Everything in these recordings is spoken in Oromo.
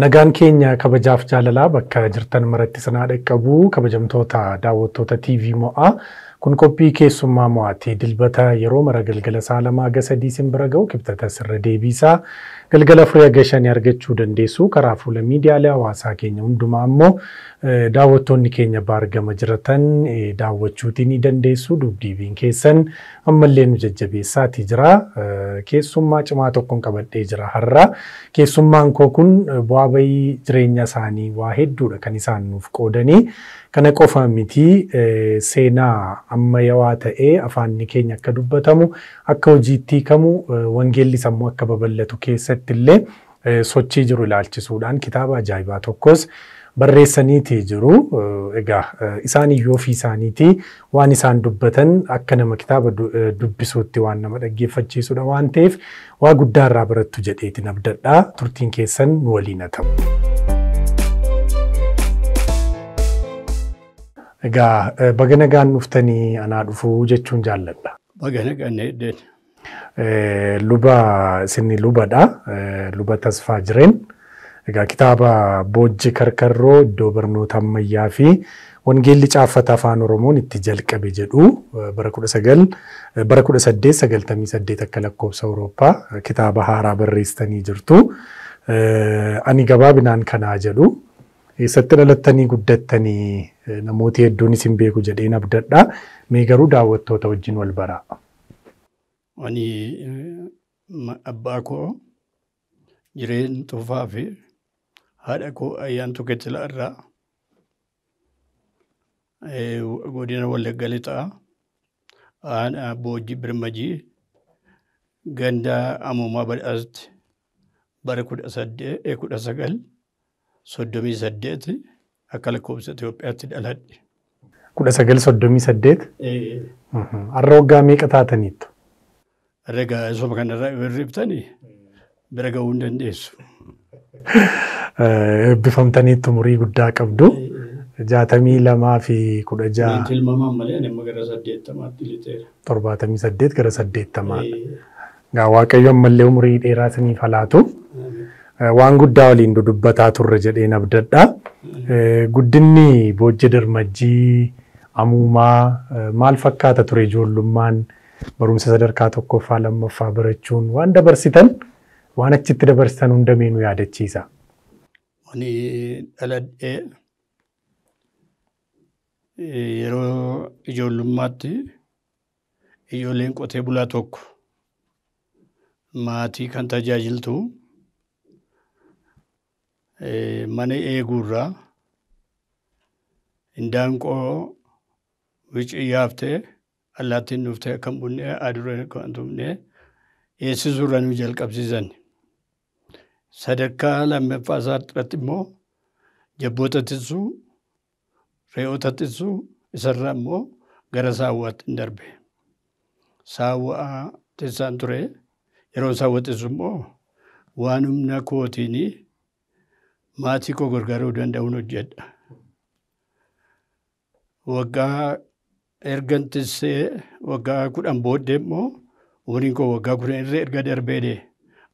Nagaan keenya kabajaaf jaalalaa bakka jirtan maratti sanaa dhaqqabu kabajamtoota daawwattoota TV Mo'aa kun qophii keessummaa Mo'aati. Dilbata yeroo mara galgala saalamaa aga sadii bira ga'u kibxata sirra deebisaa galgala firii hagga shanii argachuu dandeessu. Karaa fuula miidiyaalee hawaasaa keenya hundumaa ammoo daawwattoonni keenya baargama jiratan daawwachuutii ni dandeessu. Dubdiibiin keessan ammallee nu jajjabeessaatii jira. Keessummaa cimaa tokkoon qabadhee jira har'a. Keessummaan koo kun bu'aa bayii jireenya isaanii waa hedduudha kan isaan nuuf qoodanii. Kana qofa mitii seenaa ammayyaawaa ta'ee afaanni keenya akka dubbatamu akka hojiitti kamuu wangeelli sammuu akka babal'atu keessatti illee eh, sochii jiru ilaalchisuudhaan kitaaba ajaa'ibaa tokkos barreessaniitii jiru. Eh, egaa eh, isaan iyyuu ofii waan isaan dubbatan akka nama kitaaba dubbisuutti waan nama dhaggeeffachiisudha waan ta'eef waa guddaa irraa barattu jedheeti nabdadhaa turtiin keessan nu waliin haa ta'u. Egaa bagana gaannuftanii anaa dhufuu jechuun jaalladha. Eh, luba sinni lubadha. Luba eh, Tasfaa Jireen. Egaa kitaaba Boojjii Karkarroo iddoo barnoota ammayyaa fi wangeelli caaffata afaan Oromoon itti jalqabe jedhu eh, bara 1898 akka lakkoofsa Awurooppaa kitaaba haaraa barreessitanii jirtu. Ani gabaabinaan kanaa jedhu eessatti dhalattanii guddattanii namoota hedduun isin beeku jedheen abdadha. Mee garuu daawwattoota wajjin wal baraa. Ani eh, abbaa koo jireen tufaa fi haadha koo ayyaan Kettilaa irraa eh, godina Wallagga taa aana Boojii Birmajii gandaa Amuumaa Badhaatti bara kudha sagal soddomii saddeeti akka lakkoofsa Itoophiyaatti dhaladhe. kudha sagal soddomii saddeet. Eh, Har'a mhm. waggaa meeqa taataniittu? Herregaa soba bira ga'uu umurii guddaa qabdu. Jaatamii lamaa fi kudha jaha. Tilmaamaan gara Waaqayyo ammallee umurii dheeraa isiniif falaatu. Waan guddaa waliin dudubbataa turre jedheen abdadha. Guddinni boojja darmajjii, amuumaa maal fakkaata ture ijoollummaan? barumsa sadarkaa tokkoffaa lammaffaa barachuun waan dabarsitan waan achitti dabarsitan hundamee nu yaadachiisa. Ani dhaladhee yeroo ijoollummaatti ijoolleen qotee bulaa tokko maatii kan tajaajiltu mana eeguurraa indaanqoo wicii yaaftee. allaattiin nuuf ta'e kan bunnee adurree kan tumnee eessisuurranuu jalqabsiisan. sadakkaa lammaffaa isaa irratti immoo jabboota ittisuu re'oota ittisuu isarraa immoo gara saawwaatti hin darbe. Saawwaa tessaan ture yeroo saawwa ittisu immoo waan humna maatii koo gargaaruu danda'uun hojjedha. Waggaa ergan tissee waggaa kudhan booddee immoo umriin koo waggaa kudhan erga darbeede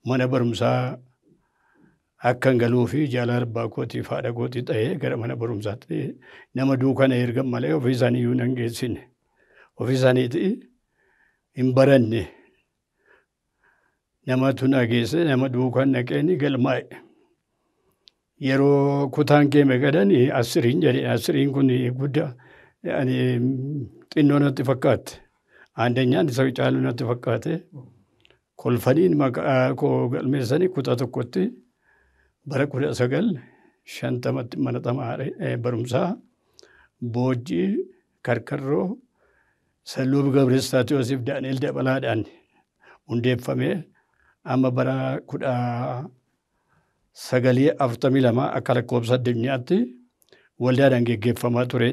mana barumsaa akkan galuu fi jaalala abbaa kootiif haadha kootii ta'ee gara mana barumsaatti nama duukana ergan malee ofii isaaniiyyuu nan geessine. Ofii isaaniiti hin baranne nama na geesse nama duukan naqeen galmaa'e. Yeroo kutaan keeme gadan asiriin jede asiriin kun guddaa xinnoo natti fakkaatte. Aandanyaan isa caalu natti fakkaate. Kolfaniin maqaa koo galmeessanii kutaa tokkotti bara kudha sagal shantamatti manatamaa barumsaa boojii karkarroo salluubi gabreessaatii daniel Daani'eel dabalaadhaan hundeeffamee amma bara kudha sagalii afurtamii lamaa akka lakkoobsa addunyaatti waldaadhaan geggeeffamaa ture.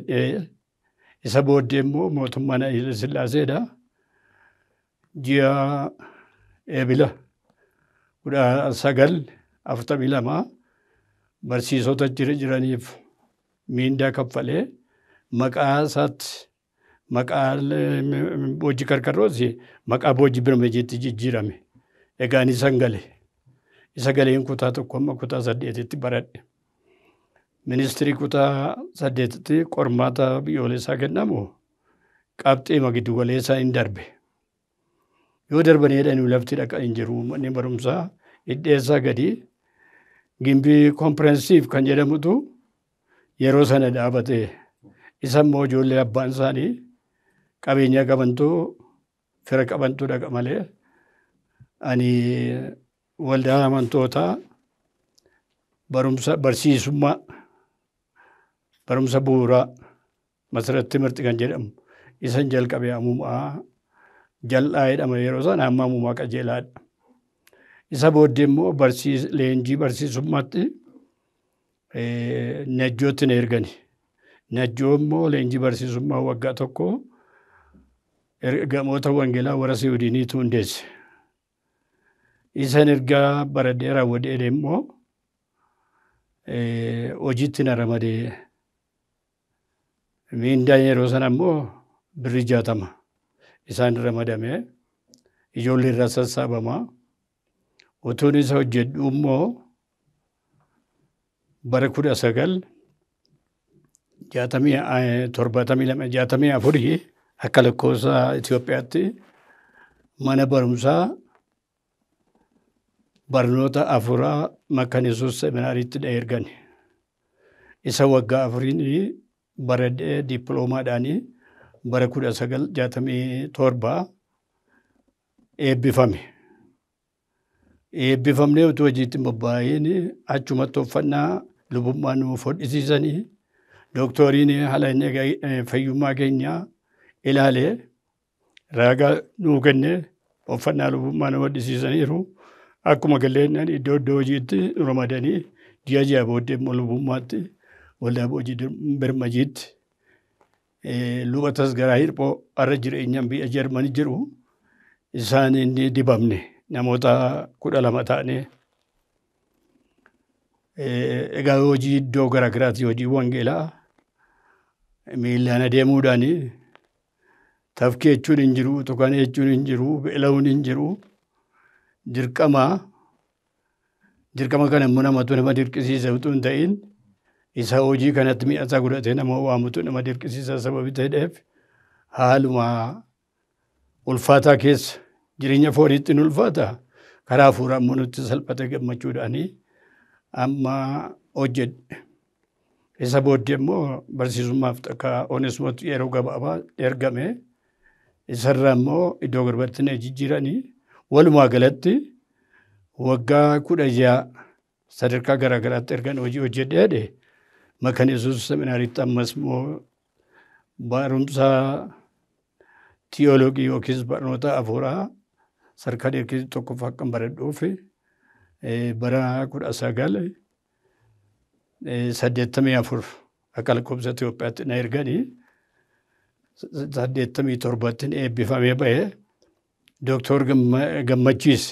Isa booddee immoo mootummaan Haayile Sillaaseedha. Ji'a eebila sagal afurtamii lamaa barsiisota jiraniif miindaa kaffalee maqaa isaatti maqaa boojii qarqarroos maqaa boojii birmajiitti jijjiirame. Egaan isan gale. Isa galeen kutaa tokko kutaa saddeetitti baradhe. Ministeerri kutaa saddeetitti qormaata biyyoolessaa kennamu qabxeema giddu galeessaa hin darbe. Yoo darbanidha inni lafti dhaqa hin jiru manneen barumsaa hidheessaa gadi gimbii komprehensif kan jedhamutu yeroo sana dhaabate. Isa immoo ijoollee abbaan isaanii qabeenya qabantu fira qabantu dhaqa malee ani waldaa amantoota barumsa barsiisummaa. barumsa bu'uuraa masarratti timirti kan jedhamu isan jalqabee amumaa jal'aa jedhama yeroo san amma hamuumaa qajeelaadha. Isa booddee immoo leenjii barsiisummaatti najjootti na ergani. Najjoo immoo leenjii barsiisummaa waggaa tokko ergamoota wangeelaa warra Siwiidiniitu hundeesse. Isan ergaa bara dheeraa wadee immoo hojiitti na ramadee miindaa yeroo sana immoo birri jaatama isaan irra madamee ijoollee irraa sassaabamaa. utuun isa hojjedhu immoo bara kudha sagal jaatamii torbaatamii lama jaatamii afurii akka lakkoofsa Itoophiyaatti mana barumsaa barnoota afuraa makkan yesuus seminaariitti ergan. Isa waggaa afuriin bara dippiloomaadhaanii bara kudha sagal jatamii torbaa eebbifame. Eebbifamnee utuu hojiitti bobbaa'een achumatti uffannaa lubummaa nu fodhisiisanii dooktoriin halaan eh, fayyummaa keenyaa ilaale raagaa nuu kennee lubummaa nu fodhisiisaniiru akkuma galleen iddoo iddoo hojiitti ramadanii ji'a ji'a booddee immoo lubummaatti. waldaa hojii birmajiitti luba tasgaraa hirphoo irra jireenyaan biyya jarmanii jiru isaan inni dibamne namoota kudha lama tane egaa hojii iddoo garaagaraati hojii wangeelaa miilaan adeemuudhaan tafkii jechuun hin jiru tukaan jechuun hin jiru jiru dirqama dirqama kana immoo nama dirqisiisa utuu hin ta'in. isa hojii kanatti mi'asaa godhatee nama waamutu nama dirqisiisaa sababi ta'edheef haaluma ulfaataa keessa jireenya fooniitti nu ulfaata. Karaa hafuuraan immoo nutti salphate gammachuudhaanii ammaa hojjedhe. Isa booddee immoo barsiisummaaf takka onesumatti yeroo gabaabaa ergame. Isarraa immoo iddoo garbartiin jijjiiranii walumaa galatti waggaa kudha ja'a sadarkaa garaa garaatti ergan hojii hojjedhee Makan Yesus Seminaaritti ammas immoo barumsa tiyoologii yookiis barnoota afuuraa sarkaa deekii tokkoffaa kan baradhuuf bara kudha sagal saddeettamii afur akka lakkoobsa Itoophiyaatti na erganii saddeettamii torbatti eebbifamee ba'ee Dooktor Gammachiis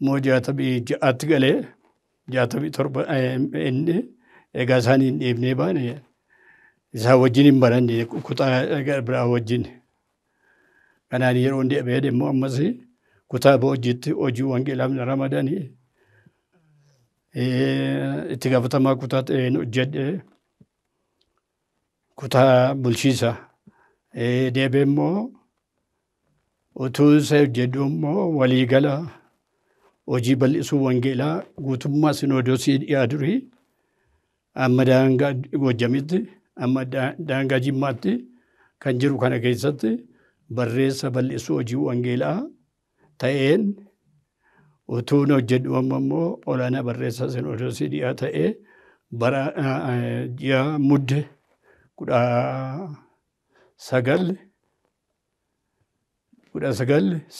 immoo jaatamii ja'aatti galee jaatamii torba inni egaa isaan hin dheebnee baane isaan wajjin hin baranne kutaa biraa wajjin. Kanaan yeroo inni dhibee immoo ammas kutaaba hojiitti hojii wangeelaafni ramadanii e, itti gaafatamaa kutaa ta'een hojjedhe kutaa bulchiisa. E, Deebee utuu isa hojjedhu walii waliigala hojii bal'isuu wangeelaa guutummaa sinoodosii dhiyaadurii amma daangaa Gojjamitti amma daangaa Jimmaatti kan jiru kana keessatti barreessa bal'isuu hojii wangeelaa ta'een utuun hojjedhu amma immoo olaanaa barreessaa Sinoodosii dhiyaa ta'ee mudde kudha sagal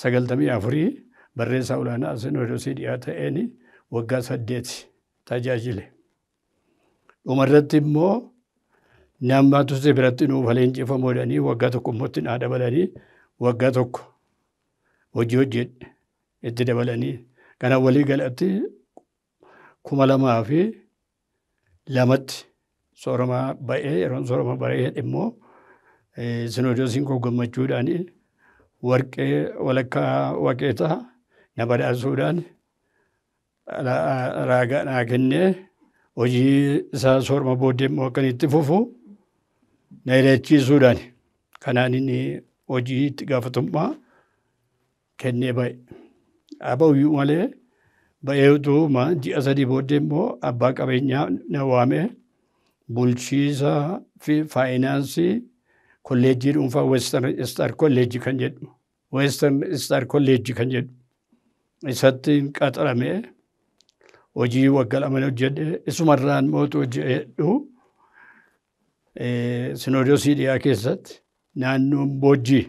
sagaltamii afurii barreessaa olaanaa Sinoodosii dhiyaa ta'een waggaa saddeeti tajaajile. dhumarratti immoo nammaatu si biratti nuuf haleen cifamuu jedhanii waggaa tokko immoo naa dabalanii waggaa tokko hojii hojjedhe itti dabalanii kana walii galatti kuma lamaa fi lamatti sooramaa ba'ee yeroon soorama baree immoo sinodoosiin koggommachuudhaan warqee walakkaa waqeetaa na badhaasuudhaan raagaa kennee hojii isaa soorma booddee immoo akkan itti fufu na hiriyachiisuudhaan kanaan inni hojii itti gaafatummaa kennee ba'e. Abawwii malee ba'ee utuu ji'a sadii booddee immoo abbaa qabeenyaa na waamee bulchiisaa fi faayinaansii kolleejjii dhuunfaa Western Star Kolleejjii kan jedhu Western Star Kolleejjii kan jedhu hojii waggaa laman hojjedhe isumarraan mootu hojjedhu eh, sinoodiyoosii dhiyaa keessatti naannoon boojjii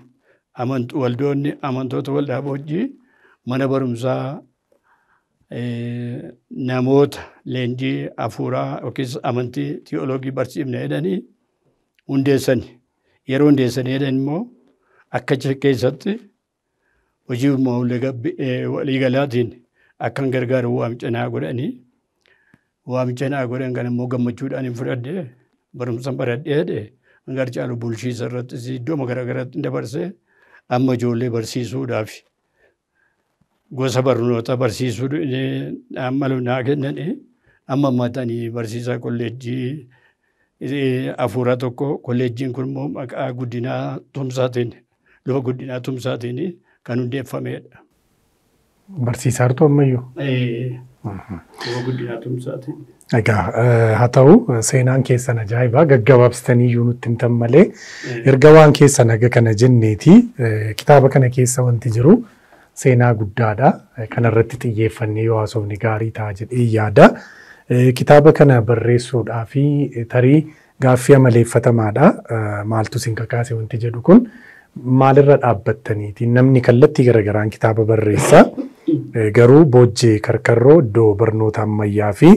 waldoonni amantoota waldaa boojjii mana barumsaa eh, namoota leenjii afuraa yookiis amantii tiyooloogii barsiifne jedhanii hundeessani. Yeroo hundeessanii jedhan immoo akka keessatti hojii eh, walii galaatiin akkan gargaaru waamicha naa godhanii waamicha naa godhan kan immoo gammachuudhaan hin fudhadhe barumsan baradheedhe hangar bulshiisa bulchiisa iddooma garaagaraatti dabarsee amma ijoollee barsiisuudhaaf gosa barnoota barsiisuu amma naa kennan amma matanii barsiisaa kolleejjii afuuraa tokko kolleejjiin kun immoo maqaa guddinaa tumsaatiin luba guddinaa tumsaatiin kan hundeeffamedha. Barsiisaa Artoommayyuu. Egaa eh, mhm. eh, haa ta'u seenaan keessan ajaa'ibaa gaggabaabsitaniiyyuu nutti hin malee eh. erga waan keessan haga kana jenneeti kitaaba kana keessa wanti jiru seenaa guddaadha. irratti xiyyeeffanne yoo haasofni gaarii ta'a jedhee yaada. Kitaaba kana barreessuudhaa fi tarii gaaffii amaleeffatamaadha. Maaltu sin kakaase wanti jedhu kun maalirra dhaabbattaniiti? Namni kallattii garaagaraan kitaaba barreessa. Eh, garuu bojjee karkarroo iddoo barnoota ammayyaa fi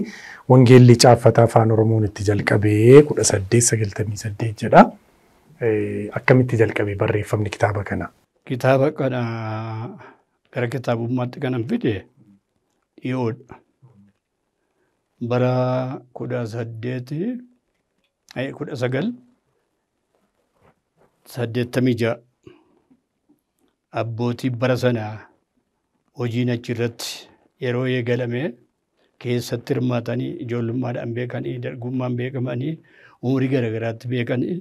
wangeelli Caafataa afaan Oromoon itti jalqabee kudha saddeet sagaltamii saddeet jedha. Eh, akkamitti jalqabee barreeffamni kitaaba kana? Kitaaba kana gara kitaabummaatti kanan fide dhiyoodha. Bara kudha saddeet eh, kudha sagal saddeettamii ja'a abbootii bara sanaa hojiin achirratti yeroo eegalame keessatti hirmaatanii ijoollummaadhaan beekanii dargummaan beekamanii umurii garaagaraatti beekanii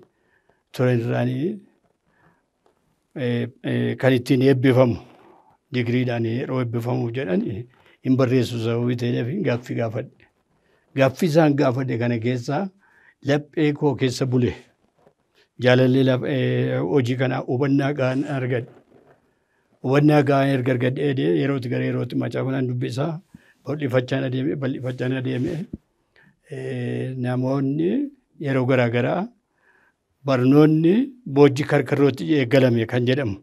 turan irraanii kan ittiin eebbifamu digiriidhaan yeroo eebbifamuuf jedhanii hin barreessu sababii ta'eef gaaffii gaafadhe. Gaaffii isaan gaafadhe kana keessa laphee koo keessa bule jaalallee hojii kanaa hubannaa gahaan argadhe. Hubanni hagaan erga gadhee yerootti gara yerootti macaafalaan dubbi isaa bal'ifachaan adeeme bal'ifachaan adeeme namoonni yeroo garaa garaa barnoonni boojii karkarrootti eeggalame kan jedhamu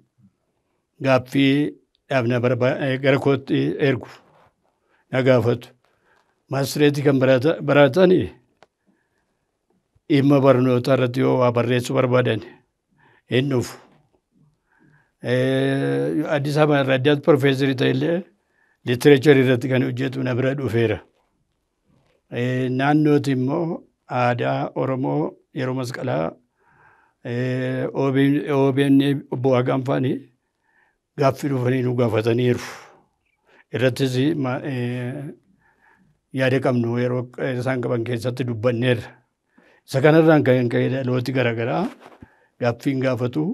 gaaffii dhaabna gara kootti ergu na gaafatu. kan baratani dhimma barnootaa irratti yoo waa barreessuu barbaadan hin dhufu. Addis Ababa irraa addaatu Pirofeesarii ta'ellee litiraachari irratti kan hojjetu na bira dhufeera. Naannooti immoo aadaa Oromoo yeroo masqalaa OBN obbo Waaqaan fa'aani gaaffii dhufanii nu gaafataniiru. Irrattis yaada qabnu yeroo isaan qaban keessatti dubbanneerra. Isa kanarraan kan ka'e dhalooti garaagaraa gaaffiin gaafatu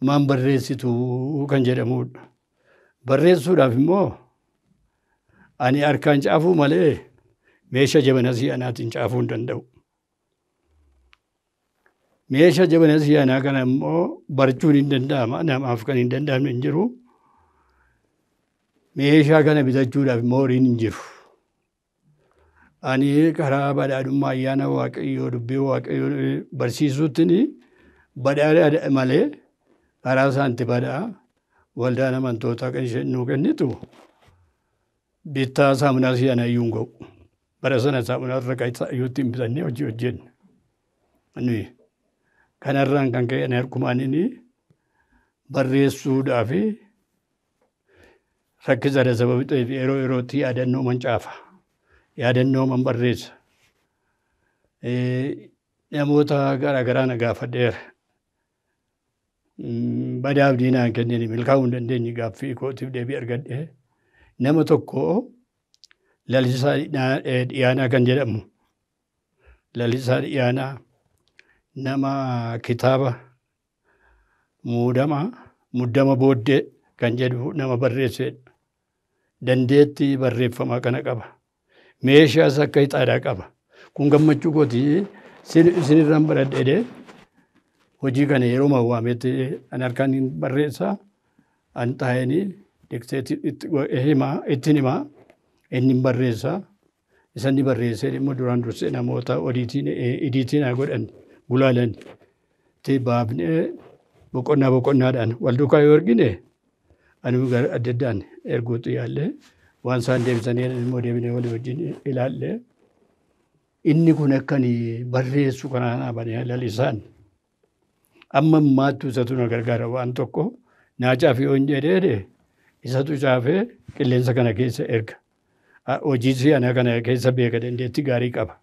maan barreessitu kan jedhamudha. Barreessuudhaaf immoo ani harkaan caafuu malee meeshaa jabana si'anaatiin caafuu hin danda'u. Meeshaa jabana si'anaa kana immoo barchuun hin danda'ama namaaf kan hin danda'amne hin jiru. Meeshaa kana bitachuudhaaf immoo horiin hin jiru. Ani karaa badhaadhummaa ayyaana waaqayyoo dubbii waaqayyoo barsiisuutti badhaadha malee karaa isaaniitti badaa waldaan amantootaa kan isheen nuu kennitu bittaa saamunaa si'anayyuu hin ga'u. Bara sana saamunaa irra qayyootti hin bitannee hojii hojjenna. Nuyi kanarraan kan ka'e harkumaan inni barreessuudhaaf rakkisadha sababi ta'eef yeroo yerootti yaadannooman caafa. yaadannooman barreessa. Namoota garaagaraa na gaafadheera. badaaf diinaa hin kennine milkaa'uu hin dandeenye gaaffii kootiif deebii argadhe e, nama tokko lalisaa dhiyaanaa kan jedhamu lalisaa dhiyaanaa nama kitaaba muudama muddama booddee kan jedhu nama barreessedha dandeettii barreeffamaa kana qaba meeshaas akka hixaadhaa qaba kun gammachuu kooti sinirraan dee. hojii kana yeroo waamete an harkaan hin barreessa an taa'anii dhiqsee ittiin himaa inni hin barreessa isan ni barreessee dhimma duraan dursee namoota odiitiin idiitiin haa godhan gulaalan itti baafnee boqonnaa boqonnaadhaan wal duukaa yoo argine anuu gara adda addaan erguutu yaallee waan isaan deebisanii immoo deebinee walii wajjin ilaalle inni kun akkan barreessu kanaan abanee halal isaan. ammammaatti isatu na gargaara waan tokko naa caafiyoon jedhee isatu caafee qilleensa kana keessa erga. Hojii si'anaa kana keessa beeka dandeetti gaarii qaba.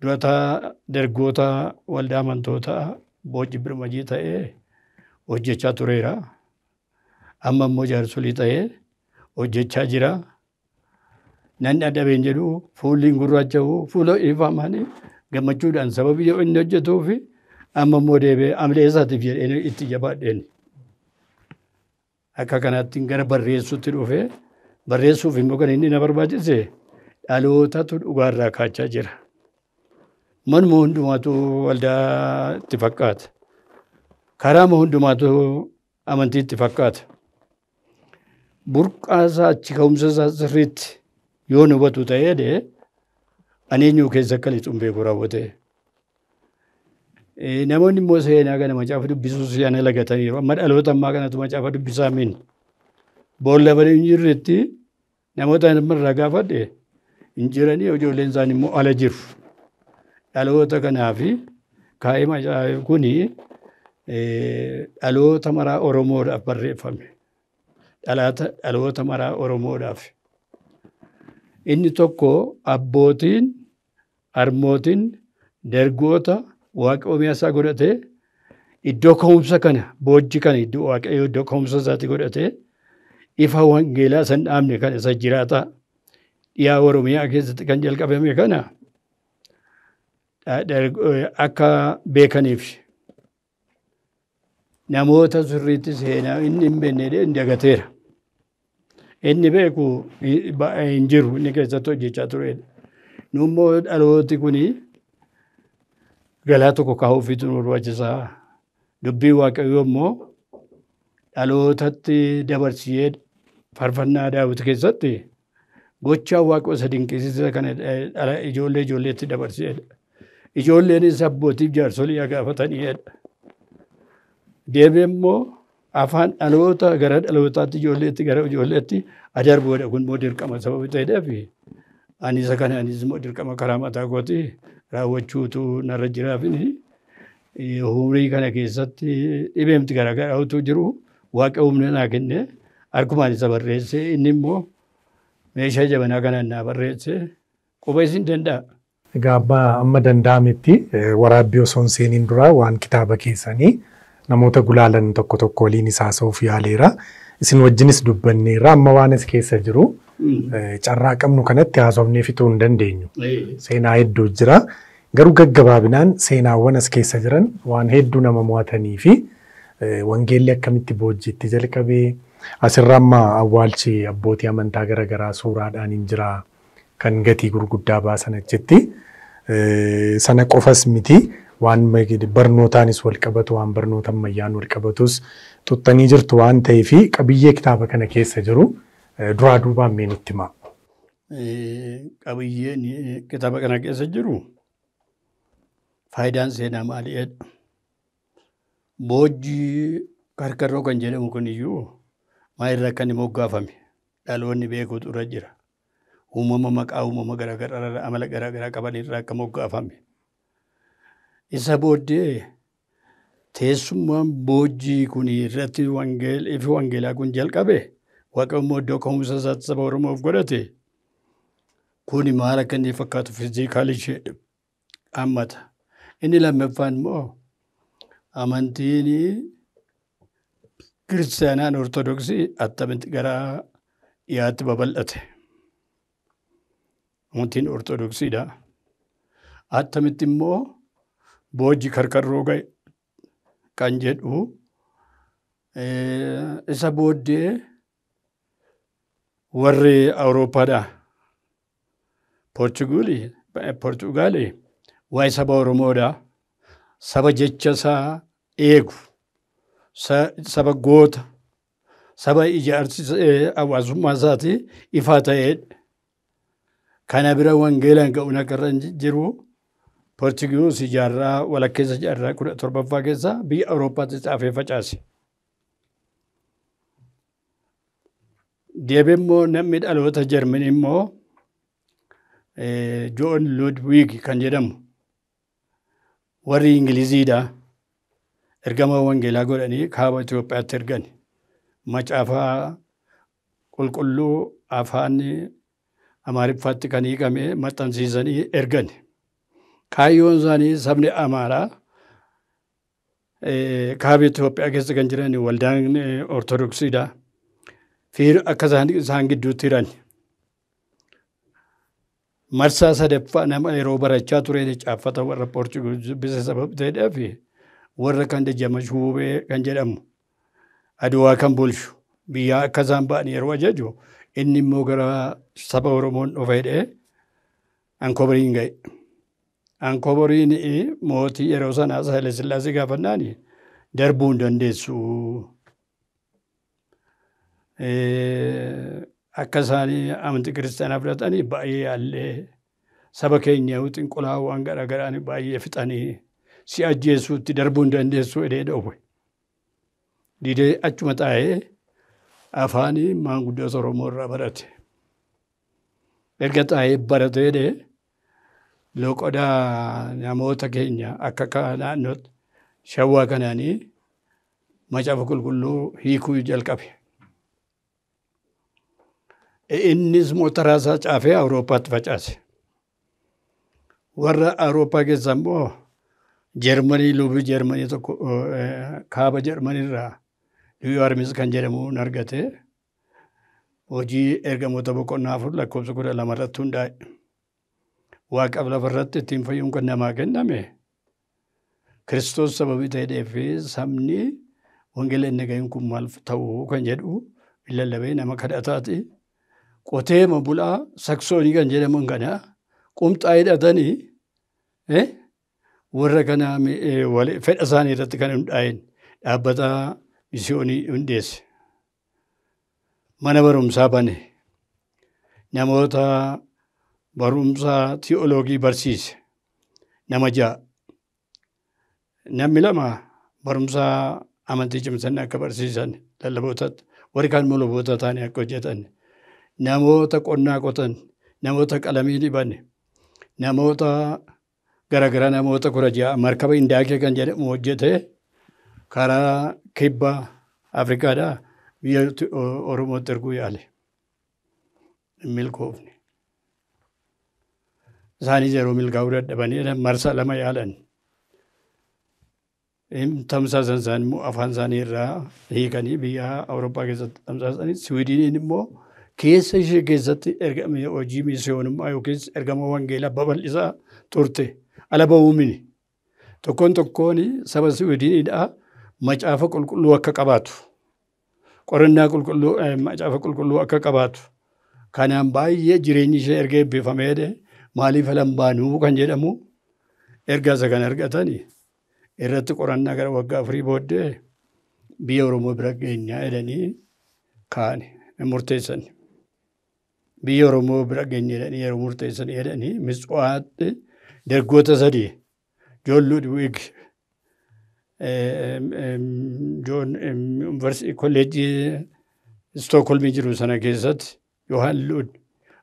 Durata dargoota waldaa amantoota boocii birmajii ta'ee hojjechaa tureera. Amma immoo jaarsolii ta'ee hojjechaa jira. Nan adabeen jedhu fuulli hin gurraacha'u fuula ifaa maanii gammachuudhaan sababii yoo inni hojjetuuf amma immoo deebee amlee isaatiif jedhee itti jabaadheen akka kanaatti gara barreessuutti dhufee barreessuuf immoo kan inni na barbaachise dhalootatu irraa kaachaa jira. Manuma hundumaatu itti fakkaata. Karaama hundumaatu amantiitti fakkaata. Burqaasaa achi ka'umsa isaa sirriitti yoo nu hubatu ta'ee Aneenyu keessa akka lixuun beeku raawwate. Namoonni immoo seenaa kana macaafa dubbisuus yana lagataniiru. Amma dhaloota ammaa kanatu macaafa dubbisaa min. Boolla banee hin jirretti namoota irraa gaafadhe hin jiranii ijoolleen isaanii immoo ala jiru. Dhaloota kanaaf kaa'ee macaafa kuni dhaloota maraa Oromoodhaaf barreeffame. Dhaloota maraa Oromoodhaaf. Inni tokko abbootiin harmootiin dargoota waaqa isaa godhatee iddoo ka'umsa kana boojji kana iddoo waaqayyoo iddoo ka'umsa isaatti godhatee ifa wangeelaa san dhaabne kan isa jiraata dhiyaa oromiyaa keessatti kan jalqabame kana eh, akka beekaniif namoota sirriitti seenaa inni hin beekne dagateera. Inni beeku hin jiru inni keessatti hojjechaa turedha. nu immoo dhalooti kuni galaa tokko kaa'uu ofiitu nu barbaachisaa dubbii waaqayyoo immoo dhalootatti dabarsiyee farfannaa daawwiti keessatti gochaa waaqa isa dinqisiisa kana ijoollee ijoolleetti dabarseedha. Ijoolleenis abbootiif jaarsolii gaafataniidha. Deebiin immoo afaan dhaloota gara dhalootaatti ijoolleetti gara ijoolleetti adarboodha kun immoo dirqama sababi ta'eedhaaf Ani isa kana anis immoo dirqama karaa mataa kootii raawwachuutu narra jiraafini. Humrii kana keessatti dhibeemti garaagaraa utuu jiru waaqa humna naa kenne harkumaan isa barreesse inni immoo meeshaa jabanaa kanaan naa barreesse isin danda'a. Egaa amma danda'ametti e, waraabbii osoo seeniin dura waan kitaaba keessanii namoota gulaalan tokko tokko waliin isaasoof yaaleera. Isin wajjinis dubbanneerra amma waan as keessa jiru. Hmm. Eh, carraa qabnu kanatti haasofnee fituu hin dandeenyu. Seenaa hedduu jira. Garuu gaggabaabinaan seenaawwan as keessa jiran waan hedduu nama mo'atanii fi eh, wangeelli akkamitti boojjiitti jalqabee asirra amma awwaalchi abbootii amantaa garaa suuraadhaan hin jira kan gatii gurguddaa baasan achitti eh, sana qofas miti waan barnootaanis wal qabatu waan barnoota ammayyaan wal qabatus tuttanii jirtu waan ta'eef qabiyyee kitaaba kana keessa jiru. duraa duubaan mee eh, nutti kitaaba kana keessa jiru faayidaan seenaa maaliidha? Boojii karkarroo kan jedhamu kun iyyuu maayirra akka inni moggaafame dhaloonni beekuu dura jira. Uumama maqaa uumama garaagaraa amala garaagaraa qabanirraa akka moggaafame. Isa booddee teessummaan boojii kun irratti wangeelaa kun jalqabe. Waaqa immoo ka'umsa isaatti saba Oromoof godhate kuni maal akka inni fakkaatu fiizikaala ishee hammata. Inni lammaffaan immoo amantiin kiristaanaan ortodoksii attamitti gara dhiyaatti babal'ate. Amantiin ortodoksiidha. Attamitti immoo boojii karkarroo ga'e kan jedhu isa booddee. warri Awurooppaadha. Poorchugaali Poorchugaali waa'ee saba Oromoodha. Saba jecha isaa eegu, saba goota, saba ijaarsisee hawaasummaa isaatii ifaa ta'edha. Kana bira wangeelaan ga'uun akka irra jiru Poorchugiis jaarraa walakkeessa jaarraa kudha torbaffaa keessa biyya Awurooppaatti caafee facaase. deebi immoo namni dhaloota immoo Joon Ludwig kan jedhamu warri Ingiliziidha. Ergama wangeelaa godhanii kaaba Itoophiyaatti ergan. Macaafaa qulqulluu afaan Amaariffaatti kan hiikamee maxxansiisanii ergan. Kaayyoon isaanii sabni Amaaraa kaaba Itoophiyaa keessa kan jiran waldaan Ortodoksiidha. akka isaan gidduutti hiran. Marsaa sadaffaa nama yeroo barachaa ture caaffata warra Poorchugiis bisa ta'edhaa fi warra kan Jamash Huubee kan jedhamu Aduwaa kan bulchu biyya akka ba'an yeroo ajaju inni immoo gara saba Oromoon dhufee Ankoboriin ga'e. Ankoboriin mootii yeroo sanaa Saayilas Sillaasee gaafannaani darbuu hin akka isaanii amantii kiristaanaa fudhatanii baay'ee yaallee saba keenya xinqulaawwan gara garaan baay'ee fixanii si ajjeesuutti darbuu hin dandeessu edee dhowwe. Didee achuma taa'ee afaanii maanguddoota Oromoo irraa barate. Erga taa'ee barate edee loqodaa namoota keenya akka naannoo shawwaa kanaanii macaafa qulqulluu hiikuu jalqabe. Innis motoraa isaa caafee Awuroopaatti facaase. Warra Awurooppaa keessaa immoo Jeermanii lubii Jeermanii tokko kaaba Jeermaniirraa Yuwaarmis kan hin argate hojii ergamoota boqonnaa afur lakkoofsa kudha lama irratti hundaa'e. Waaqa lafarratti ittiin fayyuun kan namaa kenname Kiristoos sababii ta'ee fi sabni wangeela inni ga'in kun maal ta'u kan jedhu lallabee nama kadhataati. qoteema bulaa saksoonii kan jedhaman kana qumxaa'ii dhadanii warra kana fedha isaanii irratti kan hundaa'een dhaabbata misiyoonii hundeesse. Mana barumsaa bane namoota barumsa tiyooloogii barsiise nama ja'a. Namni lama barumsa amantii cimsanne akka barsiisan lallabootatti warri kan molobootaa ta'anii akka hojetan namoota qonnaa qotan, namoota qalamii diban, namoota garaagaraa namoota kudha markaba indaakee kan jedhamu hojjete karaa kibba Afrikaadhaa biyya Oromootti erguu yaale. Milkoofne. Isaanis yeroo milkaa'uu dadhabanii marsa lama yaalan. tamsaasan isaanii immoo afaan isaanii irraa hiikanii biyya Awurooppaa keessatti tamsaasanis Siwiidiniin immoo keessa eh, ishee keessatti ergame hojii miisiyoonummaa yookiis ergama wangeelaa babal'isaa turte alaba uumini. Tokkoon tokkoon saba Siwidiinidhaa macaafa qulqulluu akka qabaatu. Qorannaa qulqulluu macaafa qulqulluu akka qabaatu. Kanaan baay'ee jireenyi ishee erga eebbifamee maaliif alan baanuu kan jedhamu erga isa kan argatanii irratti qorannaa gara waggaa firii booddee biyya Oromoo bira geenyaa jedhanii kaa'an eh, murteessan. biyya Oromoo bira geenye jedhanii yeroo murteessanii jedhanii Mitswaatti dargoota sadii Joon Ludwig Joon kolleejjii Istookholmii jiru sana keessatti Yohaan Luud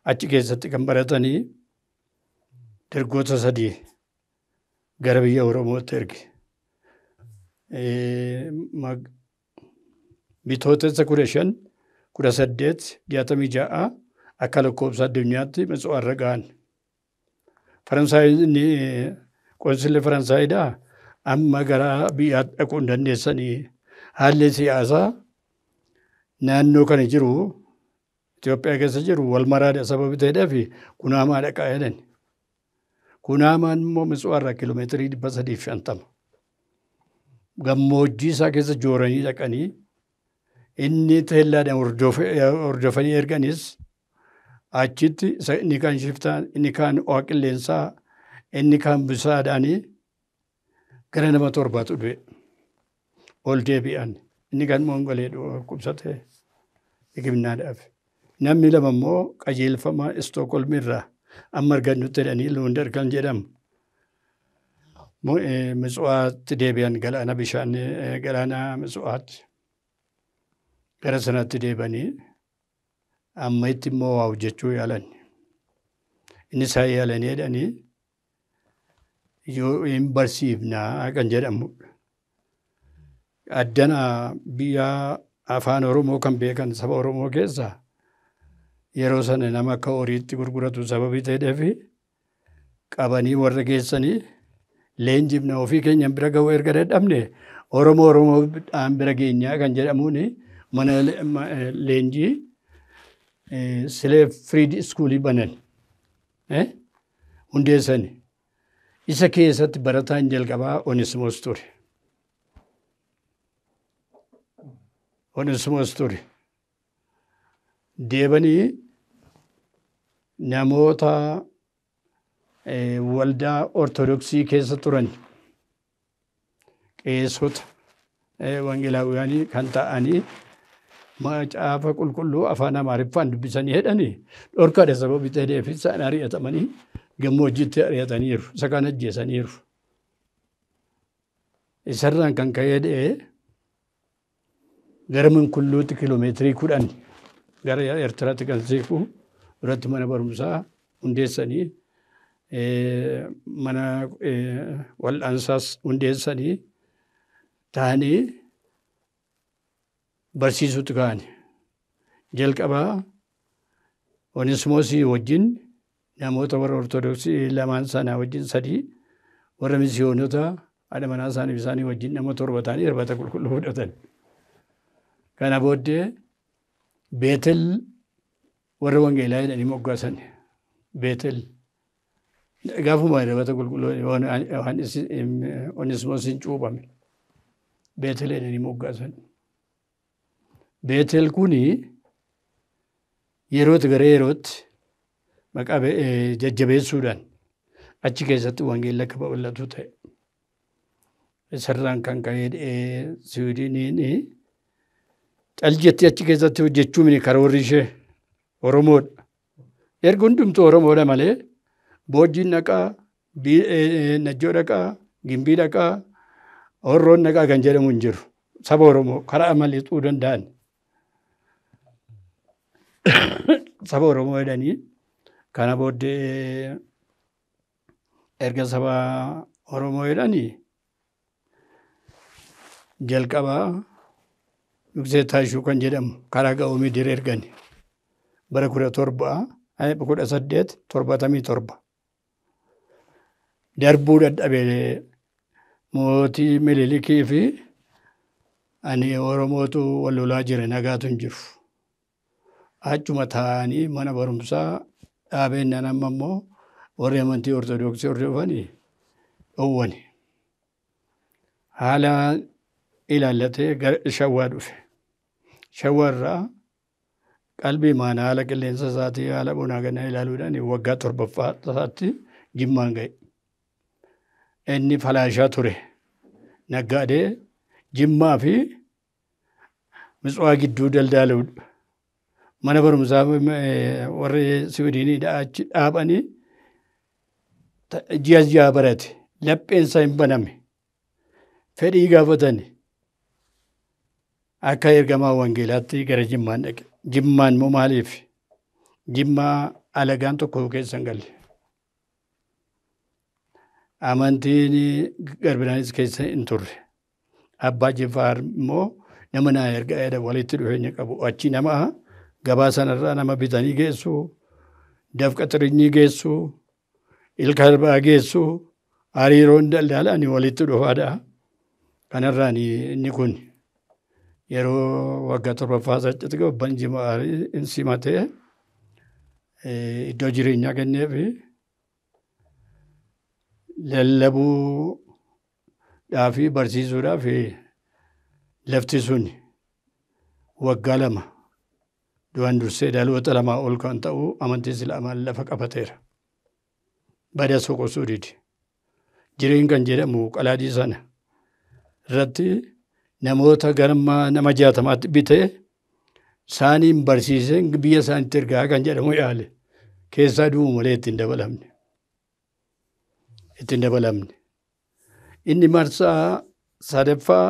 achi keessatti kan baratanii dargoota sadii gara biyya Oromootti erge. Bitootessa kudha shan kudha saddeet jaatamii ja'a akka lakkoobsa addunyaatti mitsuwaarra har'a ga'an. inni qonsilli Faransaayidhaa amma gara biyyaatti dhaquun dandeessanii haalli siyaasaa naannoo kana jiru Itoophiyaa keessa jiru wal maraadha sababi ta'eedhaaf kunaamaa dhaqaa jedhan. Kunaamaan immoo mitsuu har'a kiiloomeetirii dhibba sadii fi shantama. Gammoojjii isaa keessa jooranii dhaqanii inni teellaadhaan hordofanii erganis. achitti inni kaan shiftaan, inni kaan ho'a qilleensaa, inni kaan bisaadhaanii gara nama torbatu due ol deebi'an inni kaan mongolee dhukkubsatee hikimnaa Namni lama immoo qajeelfamaa Istookholm ama amma argannutti jedhanii Luundar kan jedhamu. Mitsuwaatti eh, deebi'an galaana bishaan eh, galaana Mitsuwaatti gara sanatti deebanii. amma itti immoo waa hojjechuu yaalan. Inni isaa yaalanii jedhanii yoo hin barsiifnaa kan jedamu Addana biyya afaan Oromoo kan beekan saba Oromoo keessaa yeroo sana nama akka horiitti gurguratu sababii ta'eefi qabanii warra geessanii leenjifna ofii kenya bira ga'uu erga dadhabne Oromoo Oromoo bira geenyaa kan jedhamuun mana leenjii. silee firiid iskuulii banan hundeessani eh? isa keessatti barataan jalqabaa onesimos ture. Onesimos ture. Deebanii namoota eh, waldaa ortodoksii keessa turan qeessota eh, wangeelaawwaanii kan ta'anii caafa qulqulluu afaan Amaariffaan dubbisanii jedhanii dhorkaa sababa bitee deefi isaan ari'atamanii gammoojjiitti ari'ataniiru. Isa kan ajjeesaniiru. Isarraan kan ka'ee dha'ee gara Minkulluutti kiloomeetirii kudhan gara Eertiraatti kan seequ irratti mana barumsaa hundeessanii mana wal'aansaas hundeessanii ta'anii. barsiisuutti ka'an jalqabaa Oneesimoosii wajjin namoota warra Ortoodooksii lamaan sanaa wajjin sadii warra misiyoonota haadha manaa isaanii isaanii wajjin namoota torba ta'anii irbaata qulqulluu fudhatan. Kana booddee Beetel warra Wangeelaa jedhanii moggaasan. Beetel gaafuma irbaata qulqulluu Oneesimoosiin cuuphame. Beetel jedhanii moggaasan. Beetel kuni yerootti gara yerootti maqaa jajjabeessuudhaan achi keessatti wangeel akka babal'atu ta'e. Sararaan kan ka'ee Siwiidiniin caljetti achi keessatti hojjechuu mini karoorri Oromoodha. Erga hundumtuu Oromoodha malee boojjiin dhaqaa, najjoo dhaqaa, gimbii dhaqaa, horroon dhaqaa kan jedhamu hin jiru. Saba Oromoo karaa amaleexuu danda'an. saba Oromoo jedhanii kana booddee erga saba Oromoo jedhanii jalqabaa Dugsee kan jedhamu karaa ga'oomii dir ergani bara kudha torbaa kudha saddeet torbaatamii torba darbuu dadhabee mootii mililikii fi ani Oromootu wal lolaa jira nagaatu hin jiru. achuma taa'anii mana barumsaa dhaabeenyaan amma immoo warri amantii ortodoksii hordofanii dhowwani. Haala ilaallatee shawwaa dhufe. Shawwaa irraa qalbii maanaa haala qilleensa isaatii haala bunaa gannaa ilaaluudhaan waggaa torbaffaa isaatti jimmaan ga'e. Inni falaashaa ture. Naggaadee jimmaa fi mitswaa gidduu daldaluudha. mana barumsaa eh, warri Siwiidiniidha achi dhaabanii ji'a ji'a barate lapheensa hin baname fedhii gaafatani akka ergamaa wangeelaatti gara jimmaan dhaqe jimmaan moo maaliif jimmaa alagaan tokko keessa hin galle amantiin garbinaanis keessa hin turre abbaa jifaar moo nama naa erga walitti dhufeenya qabu achi nama gabaa sanarraa nama bitanii geessuu dafqa xirinyii geessuu ilka harbaa geessuu hariiroon daldaalaa walitti dhufaadha. Kanarraan inni kun yeroo wagga torbaffaa sachatti gabban in simatee iddoo jireenyaa kenneef lallabuudhaa fi barsiisuudhaa fi lafti sun wagga lama Du'aan dursee dhaloota lamaa ol kan ta'u amantii Islaamaan lafa qabateera. Badaa soqosuu didi. Jireen kan jedhamu qalaadii sana irratti namoota garma nama jaatamaatti bitee isaaniin barsiisee biyya isaaniitti ergaa kan jedhamu yaale keessaa du'u malee ittiin dabalamne. Ittiin dabalamne. Inni marsaa sadaffaa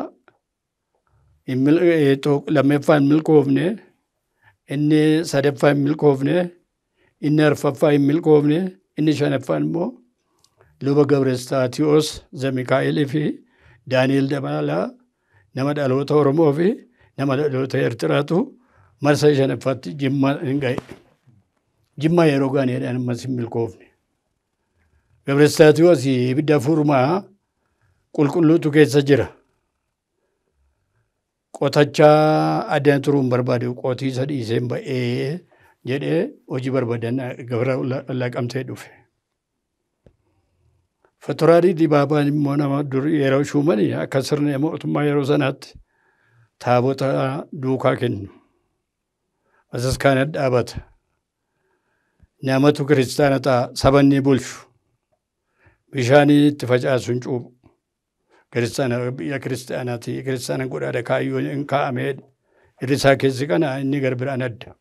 eh, lammeeffaan milkoofne. inni sadaffaa hin milkoofne inni arfaffaa hin milkoofne inni shanaffaan immoo luba gabrestaatiyoos zamikaa'elii fi daani'eel dabalaa nama dhaloota oromoo fi nama dhaloota eertiraatu marsa shanaffaatti jimmaa hin ga'e. Jimmaa yeroo gaaniidhaan ammas hin milkoofne. Gabrestaatiyoos ibidda furmaa qulqulluutu keessa jira. qotachaa addaan turuun qotii qotiisa dhiiseen ba'ee jedhee hojii barbaadan gabra laqamtee dhufe. Fatoraarii Dibaabaan immoo nama dur yeroo shuumanii akka sirna mootummaa yeroo sanaatti taabota duukaa kennu. Asas kaanat dhaabata. Namatu kiristaana ta'a sabanni bulchu. Bishaanii itti facaasu hin cuubu. kiristaanaati. Kiristaana godhaadha kaayyoo hin kaa'amedha. Irri isaa keessi kana inni garbiraan adda.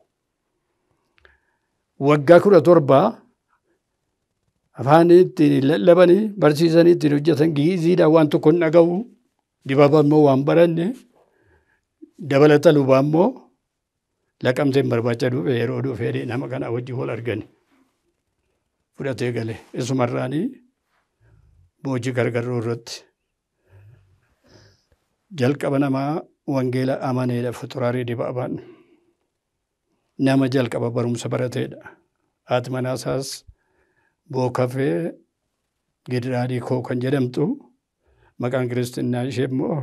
Waggaa kudha torbaa afaan ittiin lallabanii barsiisanii ittiin hojjetan giiziidhaan waan tokko hin dhagahu dibaba immoo waan baranne dabalata lubaa immoo laqamteen barbaacha dhufe yeroo dhufe nama kana wajji wal argani fudhatee gale isumarraanii boojii gargaroo irratti. Jalqaba namaa wangeela amaneedha futuraarii dibaabaan. Nama jalqaba barumsa barateedha. Haati manaasaas bookafee gidiraadii koo kan jedhamtu maqaan kiristinnaa ishee immoo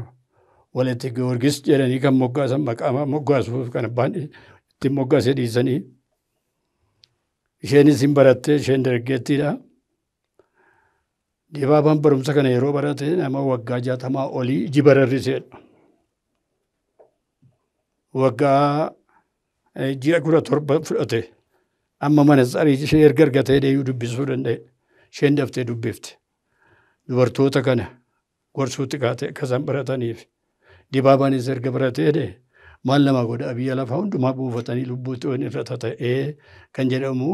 walitti Giyoorgis jedhanii kan moggaasan maqaamaa moggaasuuf kan abbaan ittiin moggaasee dhiisanii isheenis hin barattee isheen dargaggeettiidha. Dibaabaan barumsa kana yeroo barate nama waggaa jaatamaa olii iji bararriseedha. Waggaa ji'a kudha torba fudhate amma mana tsarii ishee erga argatee deebi'uu dubbisuu danda'e. Isheen daftee dubbifte. Dubartoota kana gorsuutti kaatee akkasan barataniif dibaabaanis erga baratee deebi'e. maal nama godha biyya lafaa hundumaa buufatanii lubbuutti waan irra ta'ee kan jedhamu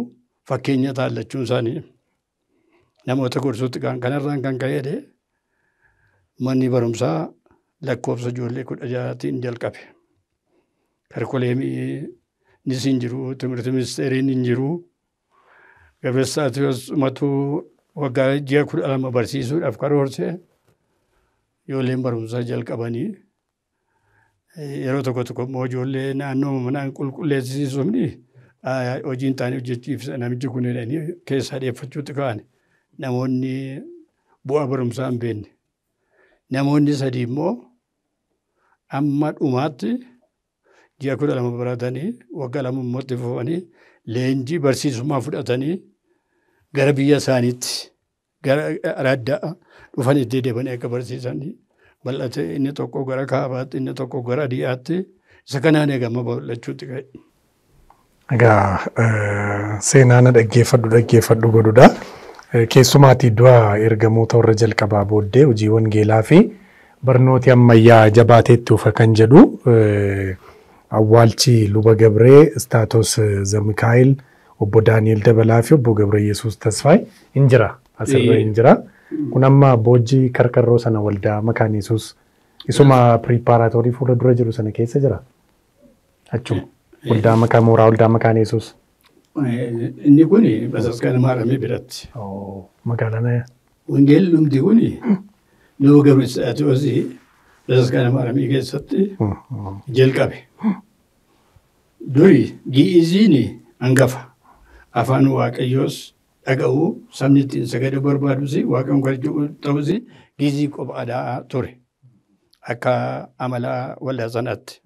fakkeenya taallachuun isaanii. namoota gorsuutti kanarraan kan ka'eedhe manni barumsaa lakkoofsa ijoollee kudha jaatiin jalqabe. Karkoleemiinis hin jiru, timirti ministeeriin hin jiru, gabeessaa Atiyoos waggaa ji'a kudha lama barsiisuudhaaf karoorse ijoolleen barumsaa jalqabanii yeroo tokko tokko immoo ijoollee naannoo manaa qulqulleessisuun hojiin taanee hojjechiifsa namichi kun jedhanii keessaa dhiyeeffachuutti ka'ani. namoonni bu'aa barumsaa hin beekne. Namoonni sadii immoo amma dhumaatti ji'a kudha lama baratanii wagga lama fufanii leenjii barsiisummaa fudhatanii gara biyya isaaniitti gara eh, addaa ah, dhufan itti deebanii akka barsisan bal'ate inni tokko gara kaabaatti inni tokko gara di'aatti isa kanaan eegama bal'achuutti ka'e. Egaa eh, seenaa na dhaggeeffadhu dhaggeeffadhu Keessumaa du'a erga moota warra jalqabaa booddee hojii wangeelaa fi barnooti ammayyaa jabaateetti ufa kan jedhu awwaalchi luba gabree istaatos zamikaayil obbo Daani'el Dabalaa fi obbo Gabree Yesuus Tasfaay hin jira. Asirra hin jira. Kun amma boojii karkarroo sana waldaa maqaan Yesuus isuma piriippaaraatoorii fuula dura jiru sana keessa jira. Achuma waldaa maqaa mooraa waldaa maqaan Yesuus. inni kun bataskaana maaramee biratti. Magaalaa Wangeelli dhumti kun nama gabristaatiyoos bataskaana maaramee keessatti jalqabe. Duri gi'iziin hangafa afaan waaqayyoos dhaga'uu sabni ittiin sagada barbaadus waaqan garjuu ta'us giizii qophaadhaa ture. Akka amalaa waldaa sanatti.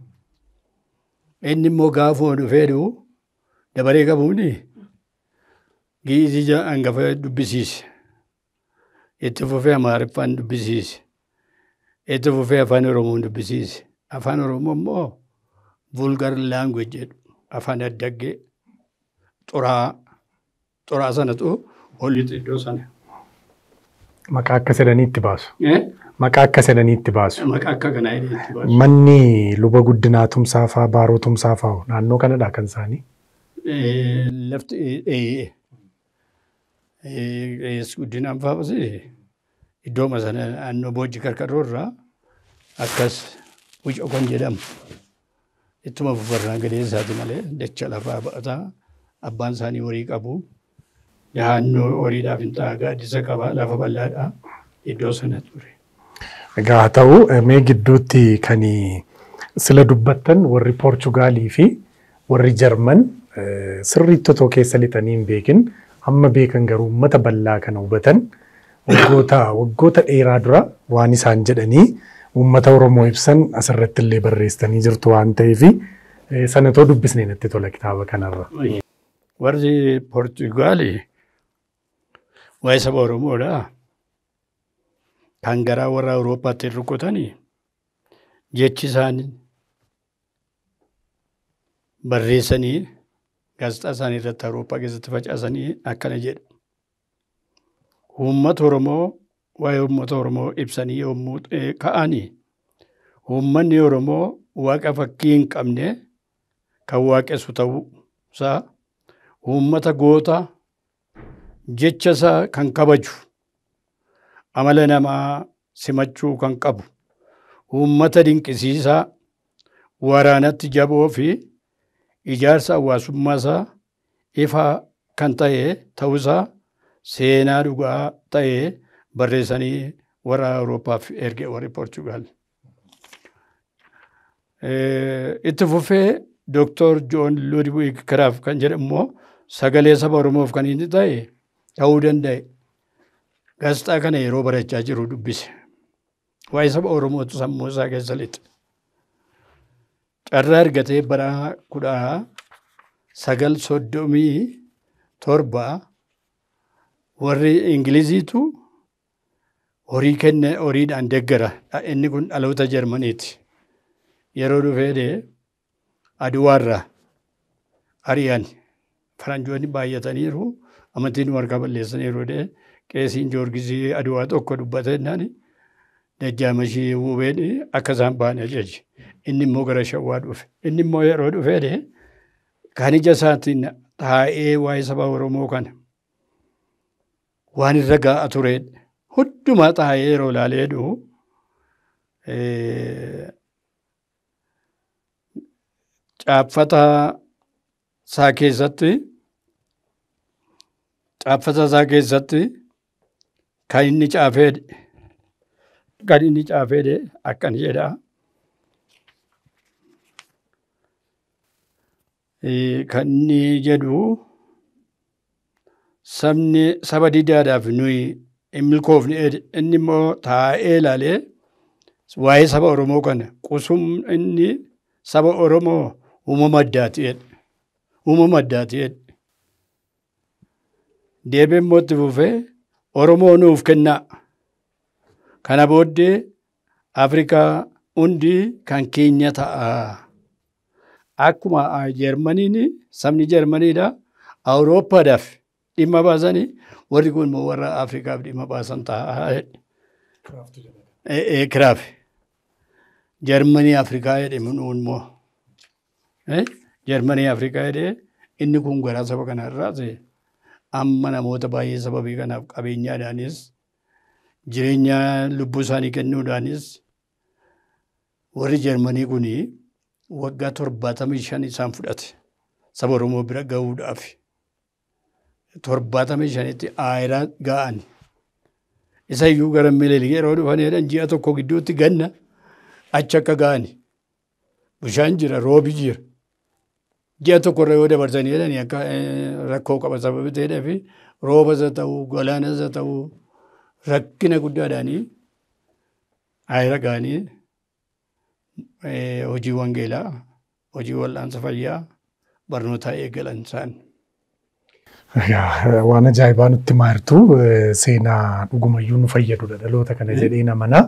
Inni immoo gaafuma dhufee du'u. dabaree qabuuni Gi'ii angafa dubbisiise. Itti fufee Amaariffaan dubbisiise. Itti fufee Afaan Oromoon dubbisiise. Afaan Oromoo immoo vulgar language jedhu afaan addaggee xuraa xuraa sanatu iddoo sana. Maqaa akka sedanii itti akka sedanii itti baasu. Eh? Maqaa akka kanaa itti baasu. Manni luba guddinaa tumsaa baaroo tumsaa fa'aa naannoo kanadhaa kan isaanii. lafti eh, rees eh, eh, eh, guddinaan iddooma sana naannoo boojii karkaroo akkas wucoo kan jedhamu ittuma fufarraa gadee isaati malee dacha lafaa ba'ata abbaan isaanii horii qabu naannoo horiidhaaf hin ta'a gaaddisa qaba lafa bal'aadha iddoo sana ture. Egaa haa ta'u mee gidduutti kan sila dubbattan warri Poorchugaalii fi warri Jarman sirri keessa lixanii hin beekin hamma beekan garuu uummata bal'aa kana hubatan waggoota waggoota dheeraa dura waan isaan jedhanii uummata Oromoo ibsan asirratti illee barreessitanii jirtu waan ta'eef sana too dubbisne natti tola kitaaba kanarra. Warri Poortugaali waa'ee saba Oromoodha. Kan garaa warra Awurooppaatti rukutanii jechi isaan barreessanii gaazexaa isaanii irratti Awurooppaa keessatti facaasanii akkana jedha. Uummata Oromoo waa'ee uummata Oromoo ibsanii yommuu e, ka'anii uummanni Oromoo waaqa fakkii hin qabne kan waaqessu e saa uummata goota jecha isaa kan kabaju amala namaa simachuu kan qabu uummata dinqisiisaa waraanatti jaboo fi ijaarsa hawaasummaa isaa ifaa kan ta'e ta'uusaa seenaa dhugaa ta'e barreessanii warra Awuroopaaf erge warri portugal eh, Itti fufee Dooktor Joon Ludwig Kiraaf kan jedhu immoo sagalee saba Oromoof kan inni ta'e ta'uu danda'e. Gaazexaa kana yeroo barachaa jiru dubbise. Waa'ee saba Oromootu sammuu isaa keessa lixe. carraa argatee bara kudha sagal soddomii torba warri ingilizitu horii kenne horiidhaan deeggara inni kun dhaloota jarmaniiti yeroo dhufeedee aduwaarraa ariyaan faranjoonni baay'ataniiru amantiin warqaa balleessaniiru dee qeesiin joorgizii aduwaa tokko dubbateennaani Dajjaamashii Wuubeen akka isaan ba'an Inni immoo gara Shawwaa dhufe. Inni immoo yeroo dhufee kan ija isaatiin taa'ee waa'ee saba Oromoo kan waan irra gaa'a turedha. Hundumaa taa'ee yeroo ilaalee dhufu caaffata isaa keessatti caaffata isaa keessatti kan inni caafeedha. E, kan inni caafeedhe akkan jedha. Kan inni jedhu sabni saba didaadhaaf nuyi hin milkoofne inni immoo taa'ee ilaalee waa'ee saba Oromoo kana kusum inni saba Oromoo uumama addaa ta'edha. Uumama addaa ta'edha. Deebiin immoo fufee Oromoo nuuf kenna. Kana booddee Afrikaa hundi kan keenya ta'a. Akkuma Jeermaniin sabni Jeermaniidha. Awurooppaadhaaf dhimma baasanii warri kun immoo warra Afrikaaf dhimma baasan ta'a. Kiraaf. Jeermanii Afrikaa jedhe munuun immoo. Jeermanii Afrikaa jedhee inni kun garaa saba kanarraas amma namoota baay'ee sababii kanaaf qabeenyaadhaanis jireenya lubbuu isaanii kennuudhaanis warri Jeermanii kun waggaa torbaatamii shan isaan fudhate saba Oromoo bira gahuudhaaf torbaatamii shanitti aayiraa ga'an. Isa iyyuu gara miilii yeroo dhufanii ji'a tokko gidduutti ganna achi akka ga'ani bishaan jira roobi jira. Ji'a irra yoo akka eh, rakkoo qaba sababi ta'eedhaaf roobas haa ta'u golaanas haa ta'u. rakkina guddaadhaanii aayira ga'anii e, hojii wangeelaa, hojii wal'aansa fayyaa, barnootaa eegalan isaan. Waan ajaa'ibaa nutti maartuu e, seenaa dhugumayyuu nu fayyadu dhaloota kana hmm. jedheen namana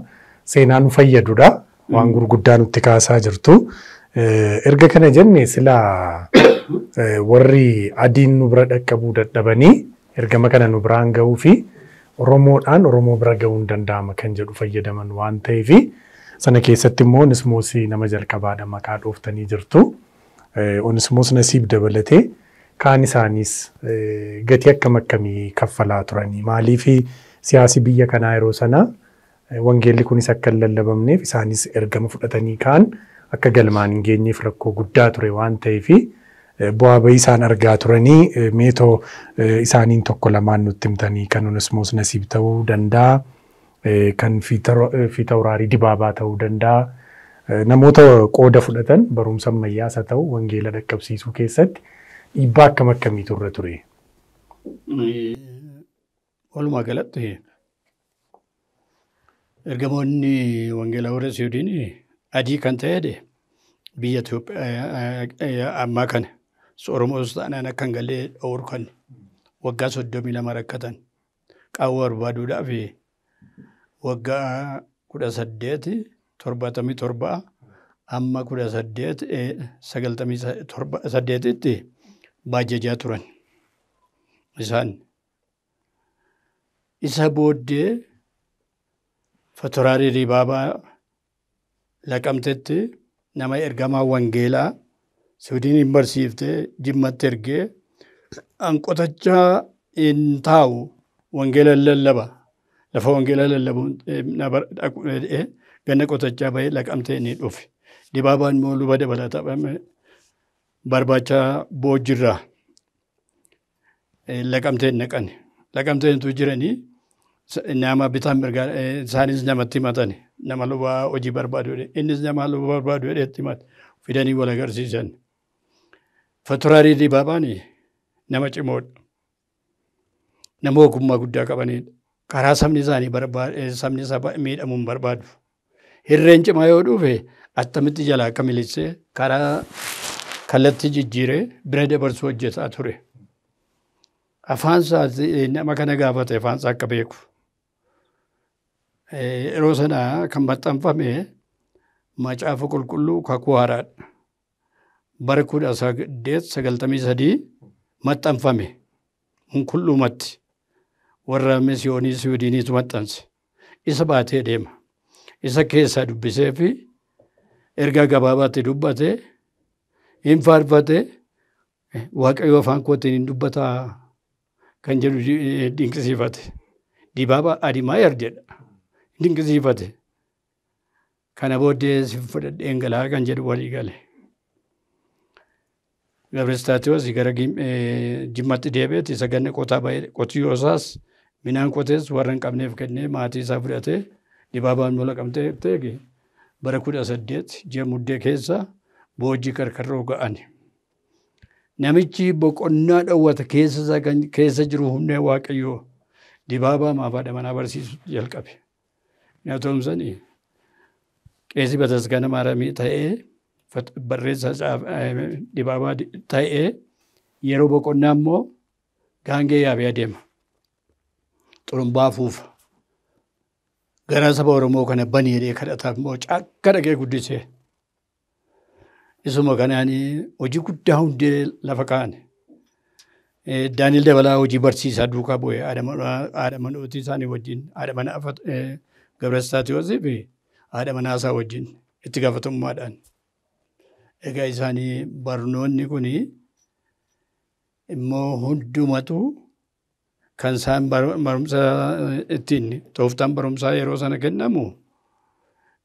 seenaa nu fayyadudha hmm. waan gurguddaa nutti kaasaa jirtu. E, erga kana jenne silaa warri adiin nu bira dhaqqabuu dadhabanii ergama kana nu biraan ga'uu fi Oromoodhaan Oromoo bira ga'uun danda'ama kan jedhu fayyadaman waan ta'eef sana keessatti immoo Onismoosii nama jalqabaadha maqaa dhooftanii jirtu. Eh, Onismoos nasiib dabalatee kaan isaaniis eh, gatii akkam akkamii kaffalaa turanii maaliif siyaasii biyya kanaa yeroo sana eh, wangeelli kunis akka hin lallabamneef isaaniis ergama fudhatanii kaan akka galmaan hin geenyeef rakkoo guddaa ture waan ta'eef bu'aa isaan argaa turanii meetoo isaaniin tokko lamaan nutti himtanii kan Onesmoos Nasiib ta'uu danda'a. Kan Fiita Uraarii Dibaabaa ta'uu danda'a. Namoota qooda fudhatan barumsan ammayyaas haa ta'u wangeela dhaqqabsiisuu keessatti dhiibbaa akkam akkamiitu irra ture? Walumaa galatti ergamoonni wangeela warra Siwiidin adii kan ta'e biyya Itoophiyaa ammaa kana Oromoos taanaan akkan gallee ooyiruu waggaa soddomii lama rakkatan qaawwa barbaaduudhaaf waggaa kudha saddeeti torbaatamii torbaa amma kudha saddeet sagaltamii saddeetitti baajajaa turan isaan. Isa booddee Fatoraarii Ribaabaa laqamtetti nama ergamaa Wangeelaa. Siwiidin hin barsiiftee jimmatti ergee an qotachaa hin taa'u wangeela lallaba lafa wangeela lallabuun ganna qotachaa bahee laqamtee ni dhufi. Dibaabaan immoo luba dabalataa barbaachaa boojjirraa laqamtee hin naqan. Laqamteentu jiranii nama bitaan mirgaa isaanis eh, namatti himatani. Nama lubaa hojii barbaadu innis nama lubaa barbaadu hidheetti himate. Fidanii wal agarsiisan. Faturaalee Dibaabaan nama cimoodha. Nama ogummaa guddaa qabanidha. Karaa sabni isaanii barbaade eh, sabni miidhamuun barbaadu. Hirreen cimaa yoo dhufe attamitti jalaa akka miliksee karaa kallattii jijjiiree bira dabarsuu hojjetaa ture. Afaan isaa eh, nama kana gaafatee afaan isaa akka beeku. Eh, yeroo sanaa kan maxxanfamee macaafa qulqulluu kakuuhaaraadha. bara kudha saddeet sagaltamii sadii maxxanfame hunqullumatti warra misiyoonii siwiidiniitu maxxanse isa baatee deema isa keessaa dubbisee fi ergaa gabaabaatti dubbate hin faarfatee eh, waaqayyo afaan kootiin hin dubbataa kan jedhu eh, dinqisiifate dibaaba adimaayar jedha dinqisiifate kana booddee sin fudhadheen galaa kan jedhu walii gale. Gabrestatiyoos gara Jimmaatti deebi'eeti. Isa ganne qotaa ba'ee qotiyyoo isaas midhaan qotees warra hin qabneef kennee maatii isaa fudhatee dibaabaan mola qabxee eege bara kudha saddeet ji'a muddee keessa boojii karkarroo ga'an. Namichi boqonnaa dhowwata keessa jiru humnee waaqayyoo dibaabaa maafaadha manaa barsiisu jalqabe. Natoomsan qeesii Bataskaana Maaramii ta'ee Barreessa dibaabaa ta'ee yeroo boqonnaa immoo gaangee yaabee adeema. Xurumbaa fuufa. Garaa saba Oromoo kana baniidhee kadhataaf immoo caakka dhaqee guddisee. Isuma kanaan hojii guddaa hundee lafa kaa'an. Daaniil Dabalaa hojii barsiisaa duukaa bu'ee haadha manootii isaanii wajjin haadha mana Gabrasitaatiyoosii fi wajjin itti gaafatamummaadhaan. Egaa isaanii barnoonni kuni immoo hundumatu kan isaan barumsa ittiin tooftan barumsaa yeroo sana kennamu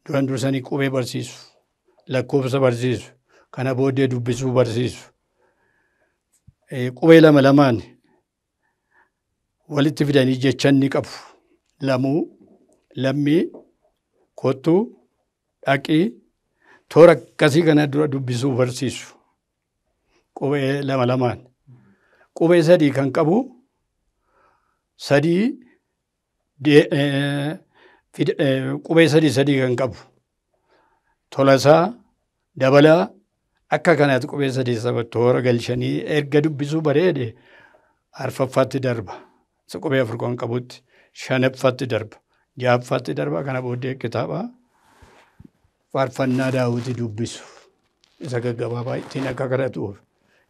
duran dursanii qubee barsiisu, lakkoofsa barsiisu, kana booddee dubbisuu barsiisu. Qubee lama lamaan walitti fidanii jechan ni qabu. Lamuu, lammii, kottuu, dhaqii. toora eh, eh, akkasii kana dura dubbisuu barsiisu qubee lama lamaan qubee sadii kan qabu sadii qubee sadii sadii kan qabu tolasaa dabalaa akka kanaatti qubee sadii saba toora galchanii erga dubbisuu bareede arfaffaatti darba isa qubee afur kan qabutti darba jaaffaatti darba kana booddee kitaaba. faarfannaa daawwitii dubbisu isa gaggabaabaa ittiin akka kadhatuuf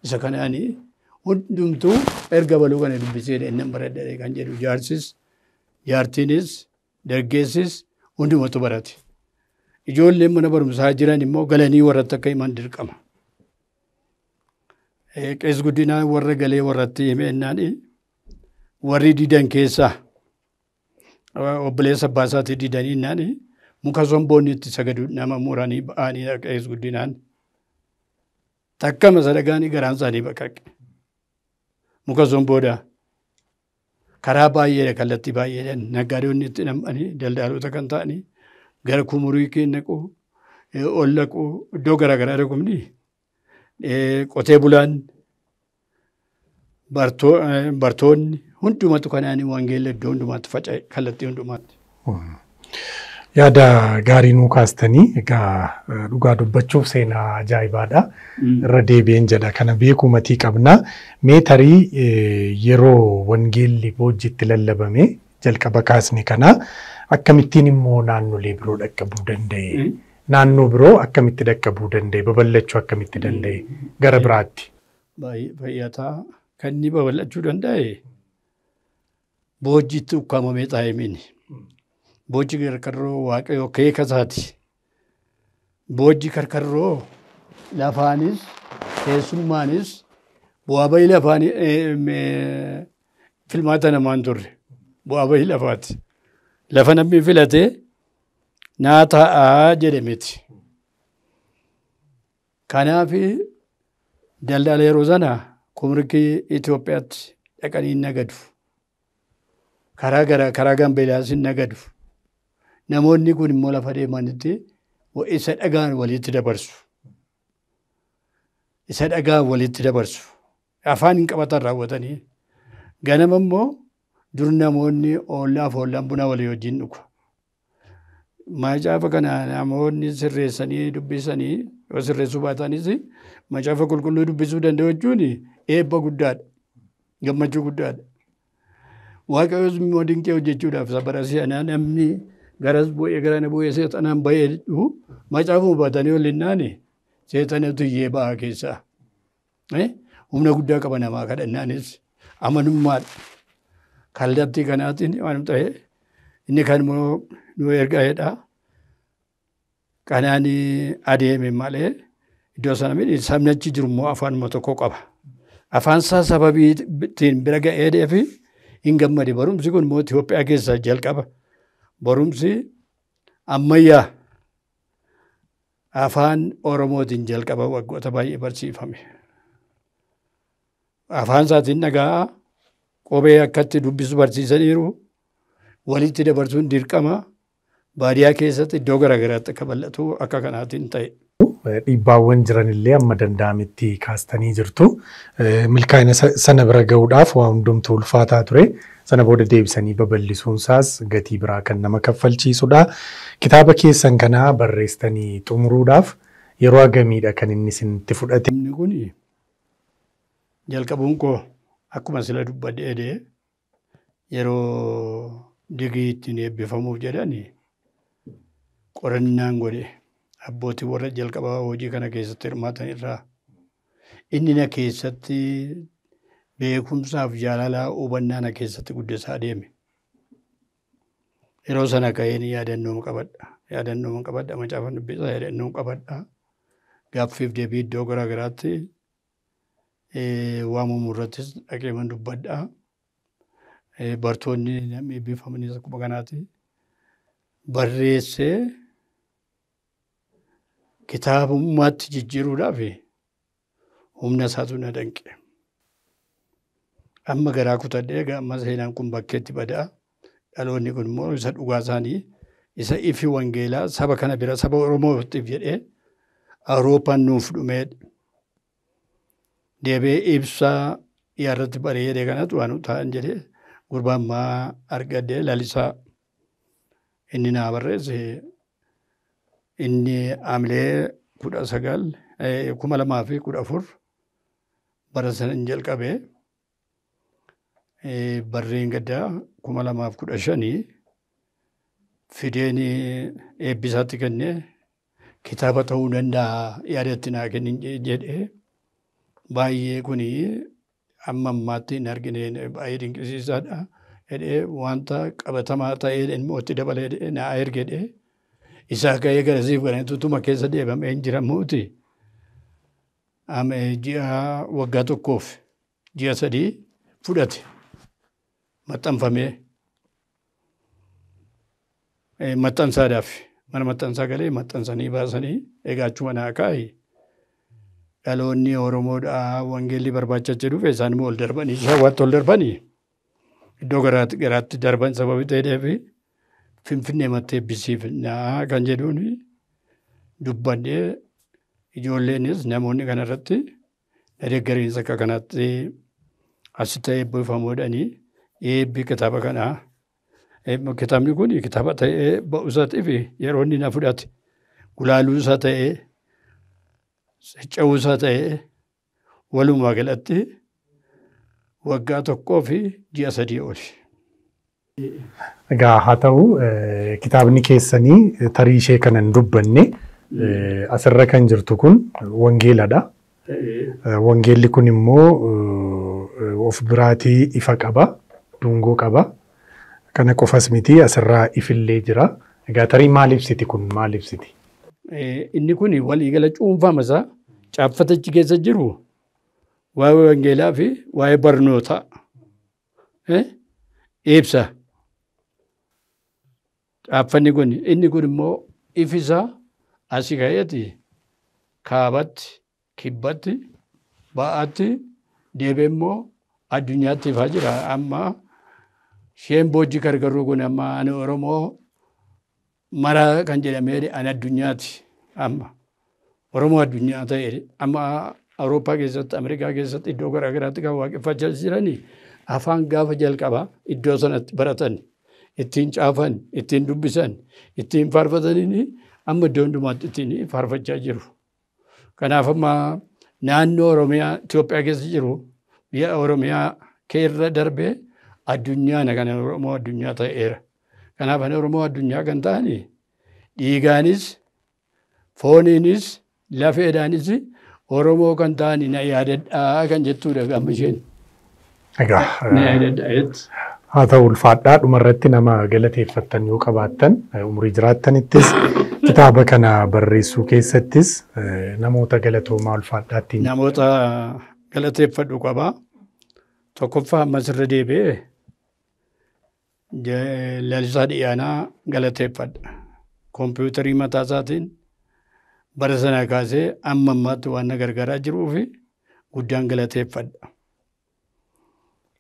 isa kanaani hundumtuu erga baluu kana dubbisee innan baradhadhe kan jedhu jaarsis jaartiinis dargeessis hundumatu barate. Ijoolleen mana barumsaa jiran immoo galanii warratti akka himan dirqama. Qees guddinaa warra galee warratti himennaan warri didan keessaa obboleessa abbaasaatti didanii muka somboonni itti sagadu nama muranii ba'anii dhaqees guddinaan takkama sadagaanii garaan isaanii baqaqe muka zomboda karaa baay'eedha kallattii baay'eedhaan naggaadonni itti nam'anii daldaalota kan ta'anii e gara kumurii keenya qoo olla qoo garaa garaagaraa dhaqumni qotee e bulaan bartoonni e hundumatu kanaanii wangeella iddoo hundumaatti faca kallattii hundumaatti. yaada gaarii nuu kaastanii egaa e, dhugaa dubbachuuf seenaa ajaa'ibaadha. Hmm. Irra deebi'een jedha. Kana beekumatii qabna. Meetarii e, yeroo wangeelli boojjiitti lallabame jalqaba kaasne kana akkamittiin immoo naannolee biroo dhaqqabuu danda'e? Hmm. Naannoo biroo akkamitti dhaqqabuu danda'e? Babal'achuu akkamitti hmm. danda'e? Gara biraatti. Baay'ee fayyataa kan inni danda'e boojjiitti boji karkarroo waaqayyo keeka kasaati boji karkarroo lafaanis keessummaanis bu'aa bahii lafaan filmaata namaan turre. Bu'aa lafaati. Lafa namni filate naa taa'aa jedhe miti. daldala yeroo sana kumrikii Itoophiyaatti dhaqanii nagadu. Karaa garaa karaa hin nagadu. Namoonni kun immoo lafa deemanitti isa dhagaan walitti dabarsu. Isa dhagaan walitti dabarsu. Afaan hin qabatan raawwatanii. Ganama immoo dur namoonni oollaa fi buna walii wajjin dhugu. Macaafa kana namoonni sirreessanii dubbisanii yoo sirreessuu baatanis macaafa qulqulluu dubbisuu danda'u jechuun eebba guddaadha. Gammachuu guddaadha. Waaqayyoos immoo dinqee hojjechuudhaaf sabara seenaa namni garas bu'ee garaan bu'ee seexanaan bahee macaafuu hubatanii ol hinnaane seexanatu iyyee bahaa keessaa. Humna guddaa qaba namaa kadhannaanis amanummaadha. Kallattii kanaatiin waan ta'e inni kan immoo nu ergaa'edha. Kanaan adeeme malee iddoo sana miti sabnachi jiru immoo afaanuma tokko qaba. Afaan isaa sababii ittiin bira ga'ee fi hin gammade barumsi kun immoo Itoophiyaa keessaa jalqaba. Borumsi ammayyaa afaan Oromootiin jalqabaa waggoota baay'ee barsiifame. Afaan isaatiin dhagaa qobee akkatti dubbisu barsiisaniiru. Walitti dabarsuun dirqama baadiyyaa keessatti iddoo garaatti akka bal'atu akka kanaatiin ta'e. Eh, dhiibbaawwan jiran illee amma danda'ametti kaastanii jirtu. Eh, milkaa'ina sana bira gahuudhaaf waa hundumtu ulfaataa ture. Sana booda deebisanii babal'isuunsaas gatii biraa kan nama kaffalchiisudha. Kitaaba keessan kanaa barreessanii xumuruudhaaf yeroo agamiidha kan inni isinitti fudhate? kun jalqabuun koo akkuma sila dubbadhee dee yeroo digii ittiin eebbifamuuf jedhani qorannaan gode abbootii warra jalqabaa hojii kana keessatti hirmaatan irraa inni na keessatti beekumsaaf jaalalaa hubannaa keessatti guddisaa deeme. Yeroo sana ka'een yaadannoon qabadha. Yaadannoon qabadha. Macaafa dubbisaa yaadannoon qabadha. Gaaffiif deebii iddoo garaatti waamamu irrattis dhaqeeman dubbadha. Bartoonni namni eebbifamanis akkuma kanaati. Barreessee kitaabummaatti jijjiiruudhaaf humna isaatu na danqe. amma garaa kutadhee egaa amma kun bakkeetti bada'a. Dhaloonni kun immoo isa dhugaa isaanii isa ifi wangeelaa saba kana bira saba Oromootiif jedhee Awurooppaan nuuf dhumee Deebee ibsaa dhiyaarratti bareedee kanatu waan ta'an jedhee gurbaan ammaa argadee lalisaa inni naa barreesse inni amilee kudha sagal eh, kuma lamaa fi kudha afur bara sanan jalqabee. Eh, barreen gaddaa kuma lamaaf kudha shanii fideen eebbisaatti eh, kennee kitaaba ta'uu danda'a yaadatti naa kennin jedhee baay'ee kuni amma ammaatti hin argine baay'ee dinqisiisaadha jedhee wanta qabatamaa ta'ee dhimmooti dabalee naa ergedhe isaa ka'ee garasiif garantutuma keessa deebamee hin jiramuuti. Ji'a waggaa tokkoof ji'a sadii fudhate. maxxanfamee eh, maxxansaadhaaf mana maxxansaa galee maxxansanii baasanii egaa achuma naa kaa'e dhaloonni Oromoodhaa wangeelli barbaachacha dhufe isaan ol darbanii shawwaatti ol darbanii iddoo garaatti darban sababii ta'eef finfinnee mattee naa kan jedhuun dubbannee ijoolleenis namoonni kanarratti na deeggariinsa akka kanaatti as eebbi kitaaba kanaa kitaabni kun kitaaba ta'ee ba'uusatii fi yeroo inni na fudhate gulaaluusa ta'ee cacca'uusa ta'ee walumaa galatti waggaa tokkoo fi ji'a sadii oli. Egaa haa ta'u eh, kitaabni keessanii tarii ishee kanan dubbanne eh, asirra kan jirtu kun wangeeladha. Eh, Wangeelli kun immoo of biraatii ifa qaba. dungoo qaba. Kana qofas miti asirraa ifillee jira. Egaa tarii maal ibsiti kun maal ibsiti? Eh, inni kun waliigala cuunfama isaa caaffatichi keessa jiru waa'ee wangeelaa fi waa'ee barnootaa ibsa. Eh, Caaffanni kun inni kun immoo ifisaa asii ka'eeti kaabatti kibbatti ba'aatti deebi'ee immoo addunyaatti jira ammaa. Isheen Boojjii Gargaruu kun amma ani Oromoo mara kan jedhamee ani addunyaati amma. Oromoo addunyaa ta'e amma Awurooppaa keessatti Ameerikaa keessatti iddoo garaagaraatti kan waaqeffachaa jiranii afaan gaafa jalqabaa iddoo sanatti baratan ittiin caafan ittiin dubbisan ittiin faarfatanii amma iddoo hundumaatti ittiin faarfachaa jiru. Kanaaf amma naannoo Oromiyaa Itoophiyaa keessa jiru biyya Oromiyaa keerra darbee addunyaadha kan Oromoo addunyaa ta'eera. Kanaaf Oromoo addunyaa kan ta'ani dhiigaanis fooniinis lafeedhaanis Oromoo kan ta'ani na yaadadhaa kan jettudha gama isheen. Haa ta'u ulfaadhaa dhumarratti nama galateeffattan yoo qabaattan eh, umurii jiraattanittis kitaaba kana barreessuu keessattis eh, namoota galatoomaa ulfaadhaatti. Namoota galateeffadhu qabaa. Tokkoffaa masirra deebi'ee lalisaa dhiyaanaa galateeffadha. Kompiitarii mataa isaatiin bara sana kaasee amma ammaatti waan na gargaaraa jiruu guddaan galateeffadha.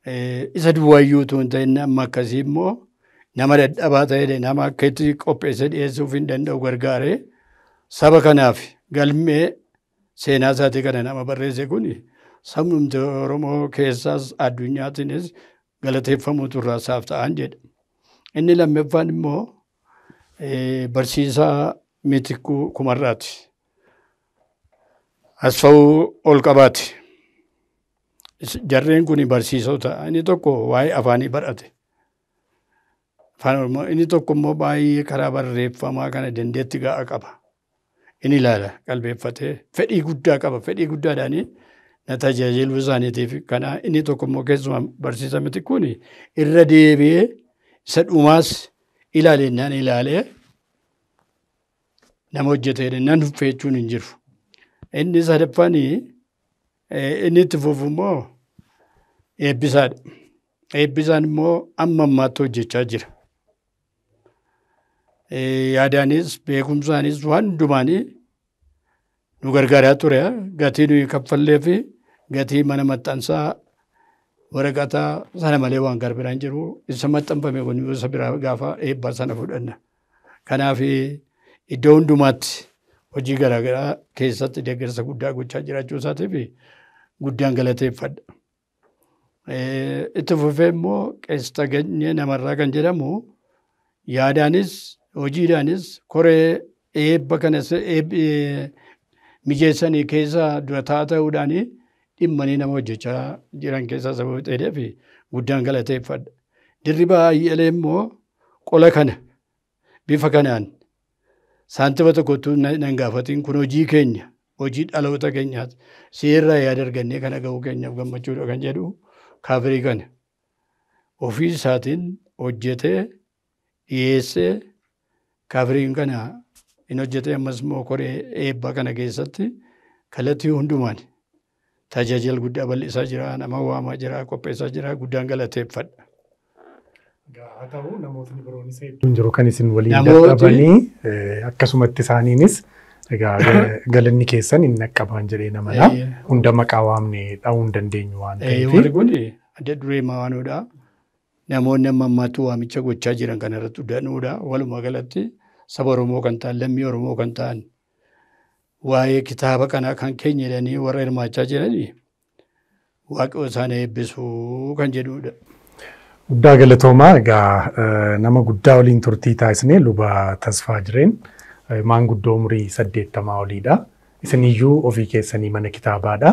Eh, isa duwwaayyuu utuu hin amma akkasii immoo nama dadhabaa ta'ee nama akka itti qopheessee dhiyeessuuf hin danda'u gargaaree saba kanaaf galmee seenaa isaatii kana nama barreesse kun sabnumti Oromoo keessaas addunyaatiinis galateeffamuutu irraa isaaf ta'an jedhe. Inni lammaffaan immoo barsiisaa mitikuu kumarraati. Asfawuu ol qabaati. Jarreen kun barsiisota. Inni tokko waa'ee afaanii barate. Afaan inni tokko immoo baay'ee karaa barreeffamaa kana dandeetti ga'a qaba. Inni ilaala qalbeeffatee fedhii guddaa qaba. Fedhii guddaadhaanii na tajaajiluu isaaniitiif kana inni tokkommoo keessumaa barsiisa kuni irra deebi'ee isa dhumaas ilaalee nama hojjetee nan fechuun hin jiru. Inni sadaffaan eh, inni itti fufu immoo eebbisaadha. Eebbisaan immoo amma ammaatti hojjechaa jira. Eh, yaadaanis beekumsaanis waan hundumaanii. nu gargaaraa ture gatii nuyi kaffallee fi gatii mana maxxansaa waraqataa sana malee waan garbiraan jiru isa maxxanfame kun isa biraa gaafa eebbaa sana fudhanna. Kanaaf iddoo hundumaatti hojii garaagaraa keessatti deeggarsa guddaa gochaa jiraachuu isaatiif guddaan galateeffadha. Itti fufee immoo qeessa namarraa kan jedhamu yaadaanis hojiidhaanis koree eebba kana mijeessanii keessa durataa ta'uudhaanii dhimmanii nama hojjechaa jiran keessaa sababa ta'eef guddaan galateeffadha. Dirriba baay'ee immoo qola kana bifa kanaan saantifa tokkottuu nan kun hojii keenya hojii dhaloota keenyaati seerraa yaada argannee kana ga'uu keenyaaf gammachuudha kan jedhu kafiri kana ofii isaatiin hojjetee dhiyeessee kaafiriin kana In hojjete ammas immoo koree eebbaa kana keessatti kalatii hundumaan tajaajila guddaa bal'isaa jira nama wama jira qopheessaa jira guddaan galateeffadha. Haa ta'u namootni biroonis hedduun jiru kan isin waliin dadhabanii eh, akkasumatti isaaniinis galanni keessan hin naqqabaan jedhee Hunda maqaa waamne dha'uun dandeenyu waan ta'eef. Warri kun adda duree mawaanudha. Namoonni amma wamicha waamicha gochaa jiran kanarratti hundaa'uudha. Walumaa galatti saba Oromoo kan ta'an lammii Oromoo kan ta'an waa'ee kitaaba kanaa kan keenya jedhanii warra hirmaachaa jiranii waaqa isaan eebbisuu kan jedhudha. Guddaa galatoomaa egaa nama guddaa waliin turtii taasisnee luba Tasfaa Jireen maanguddoo umurii saddeettamaa oliidha. Isin iyyuu ofii keessanii mana kitaabaadha.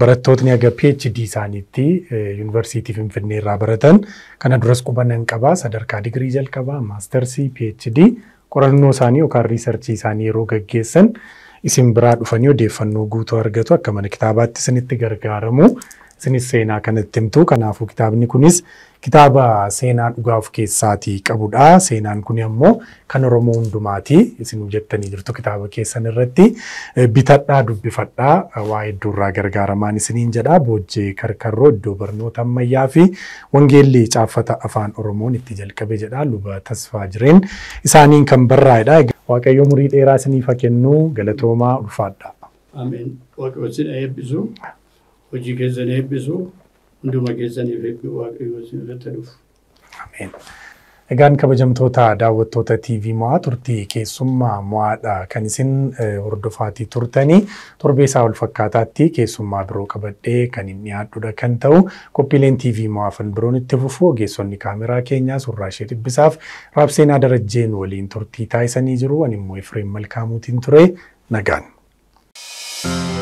Barattootni haga PhD isaaniitti Yuunivarsiitii Finfinnee irraa baratan. Kana duras qubannan qabaa sadarkaa digirii jalqabaa, maastarsii, PhD qorannoo isaanii yookaan riisarchii isaanii yeroo gaggeessan isin biraa dhufanii odeeffannoo guutuu argatu akka mana kitaabaatti isinitti gargaaramu isinis seenaa kanatti himtu kanaafuu kitaabni kunis kitaaba seenaa dhugaa of keessaatii qabudha. Seenaan kun ammoo kan Oromoo Hundumaatii Isin jettanii jirtu kitaaba keessan irratti eh, bitadhaa dubbifadhaa eh, waa iddoorraa gargaaramaan isiniin jedha. Bojjee Karkarroo iddoo barnoota ammayyaa fi wangeelli caaffata afaan Oromoon itti jalqabe jedha. Luba Tasfaa Jireen isaaniin kan barraa'edha. Waaqayyo murii dheeraa isiniif haa kennu. Galatoomaa ulfaadha. nagaan waaqayyoo irratti dhufu. Egaan kabajamtoota daawwattoota TV Mo'aa turtii keessummaa dha kan isin hordofaatii turtanii torbee isaa ol fakkaataatti keessummaa biroo qabadhee kan hin dhiyaadhudha kan ta'u qophiileen TV Mo'aa fan biroon itti fufu ogeessonni kaameraa keenyaa surraa ishee dhibbisaaf raabseenaa darajjeen waliin turtii taasisanii jiru. Ani immoo Efreem Malkaamuutiin ture nagaan.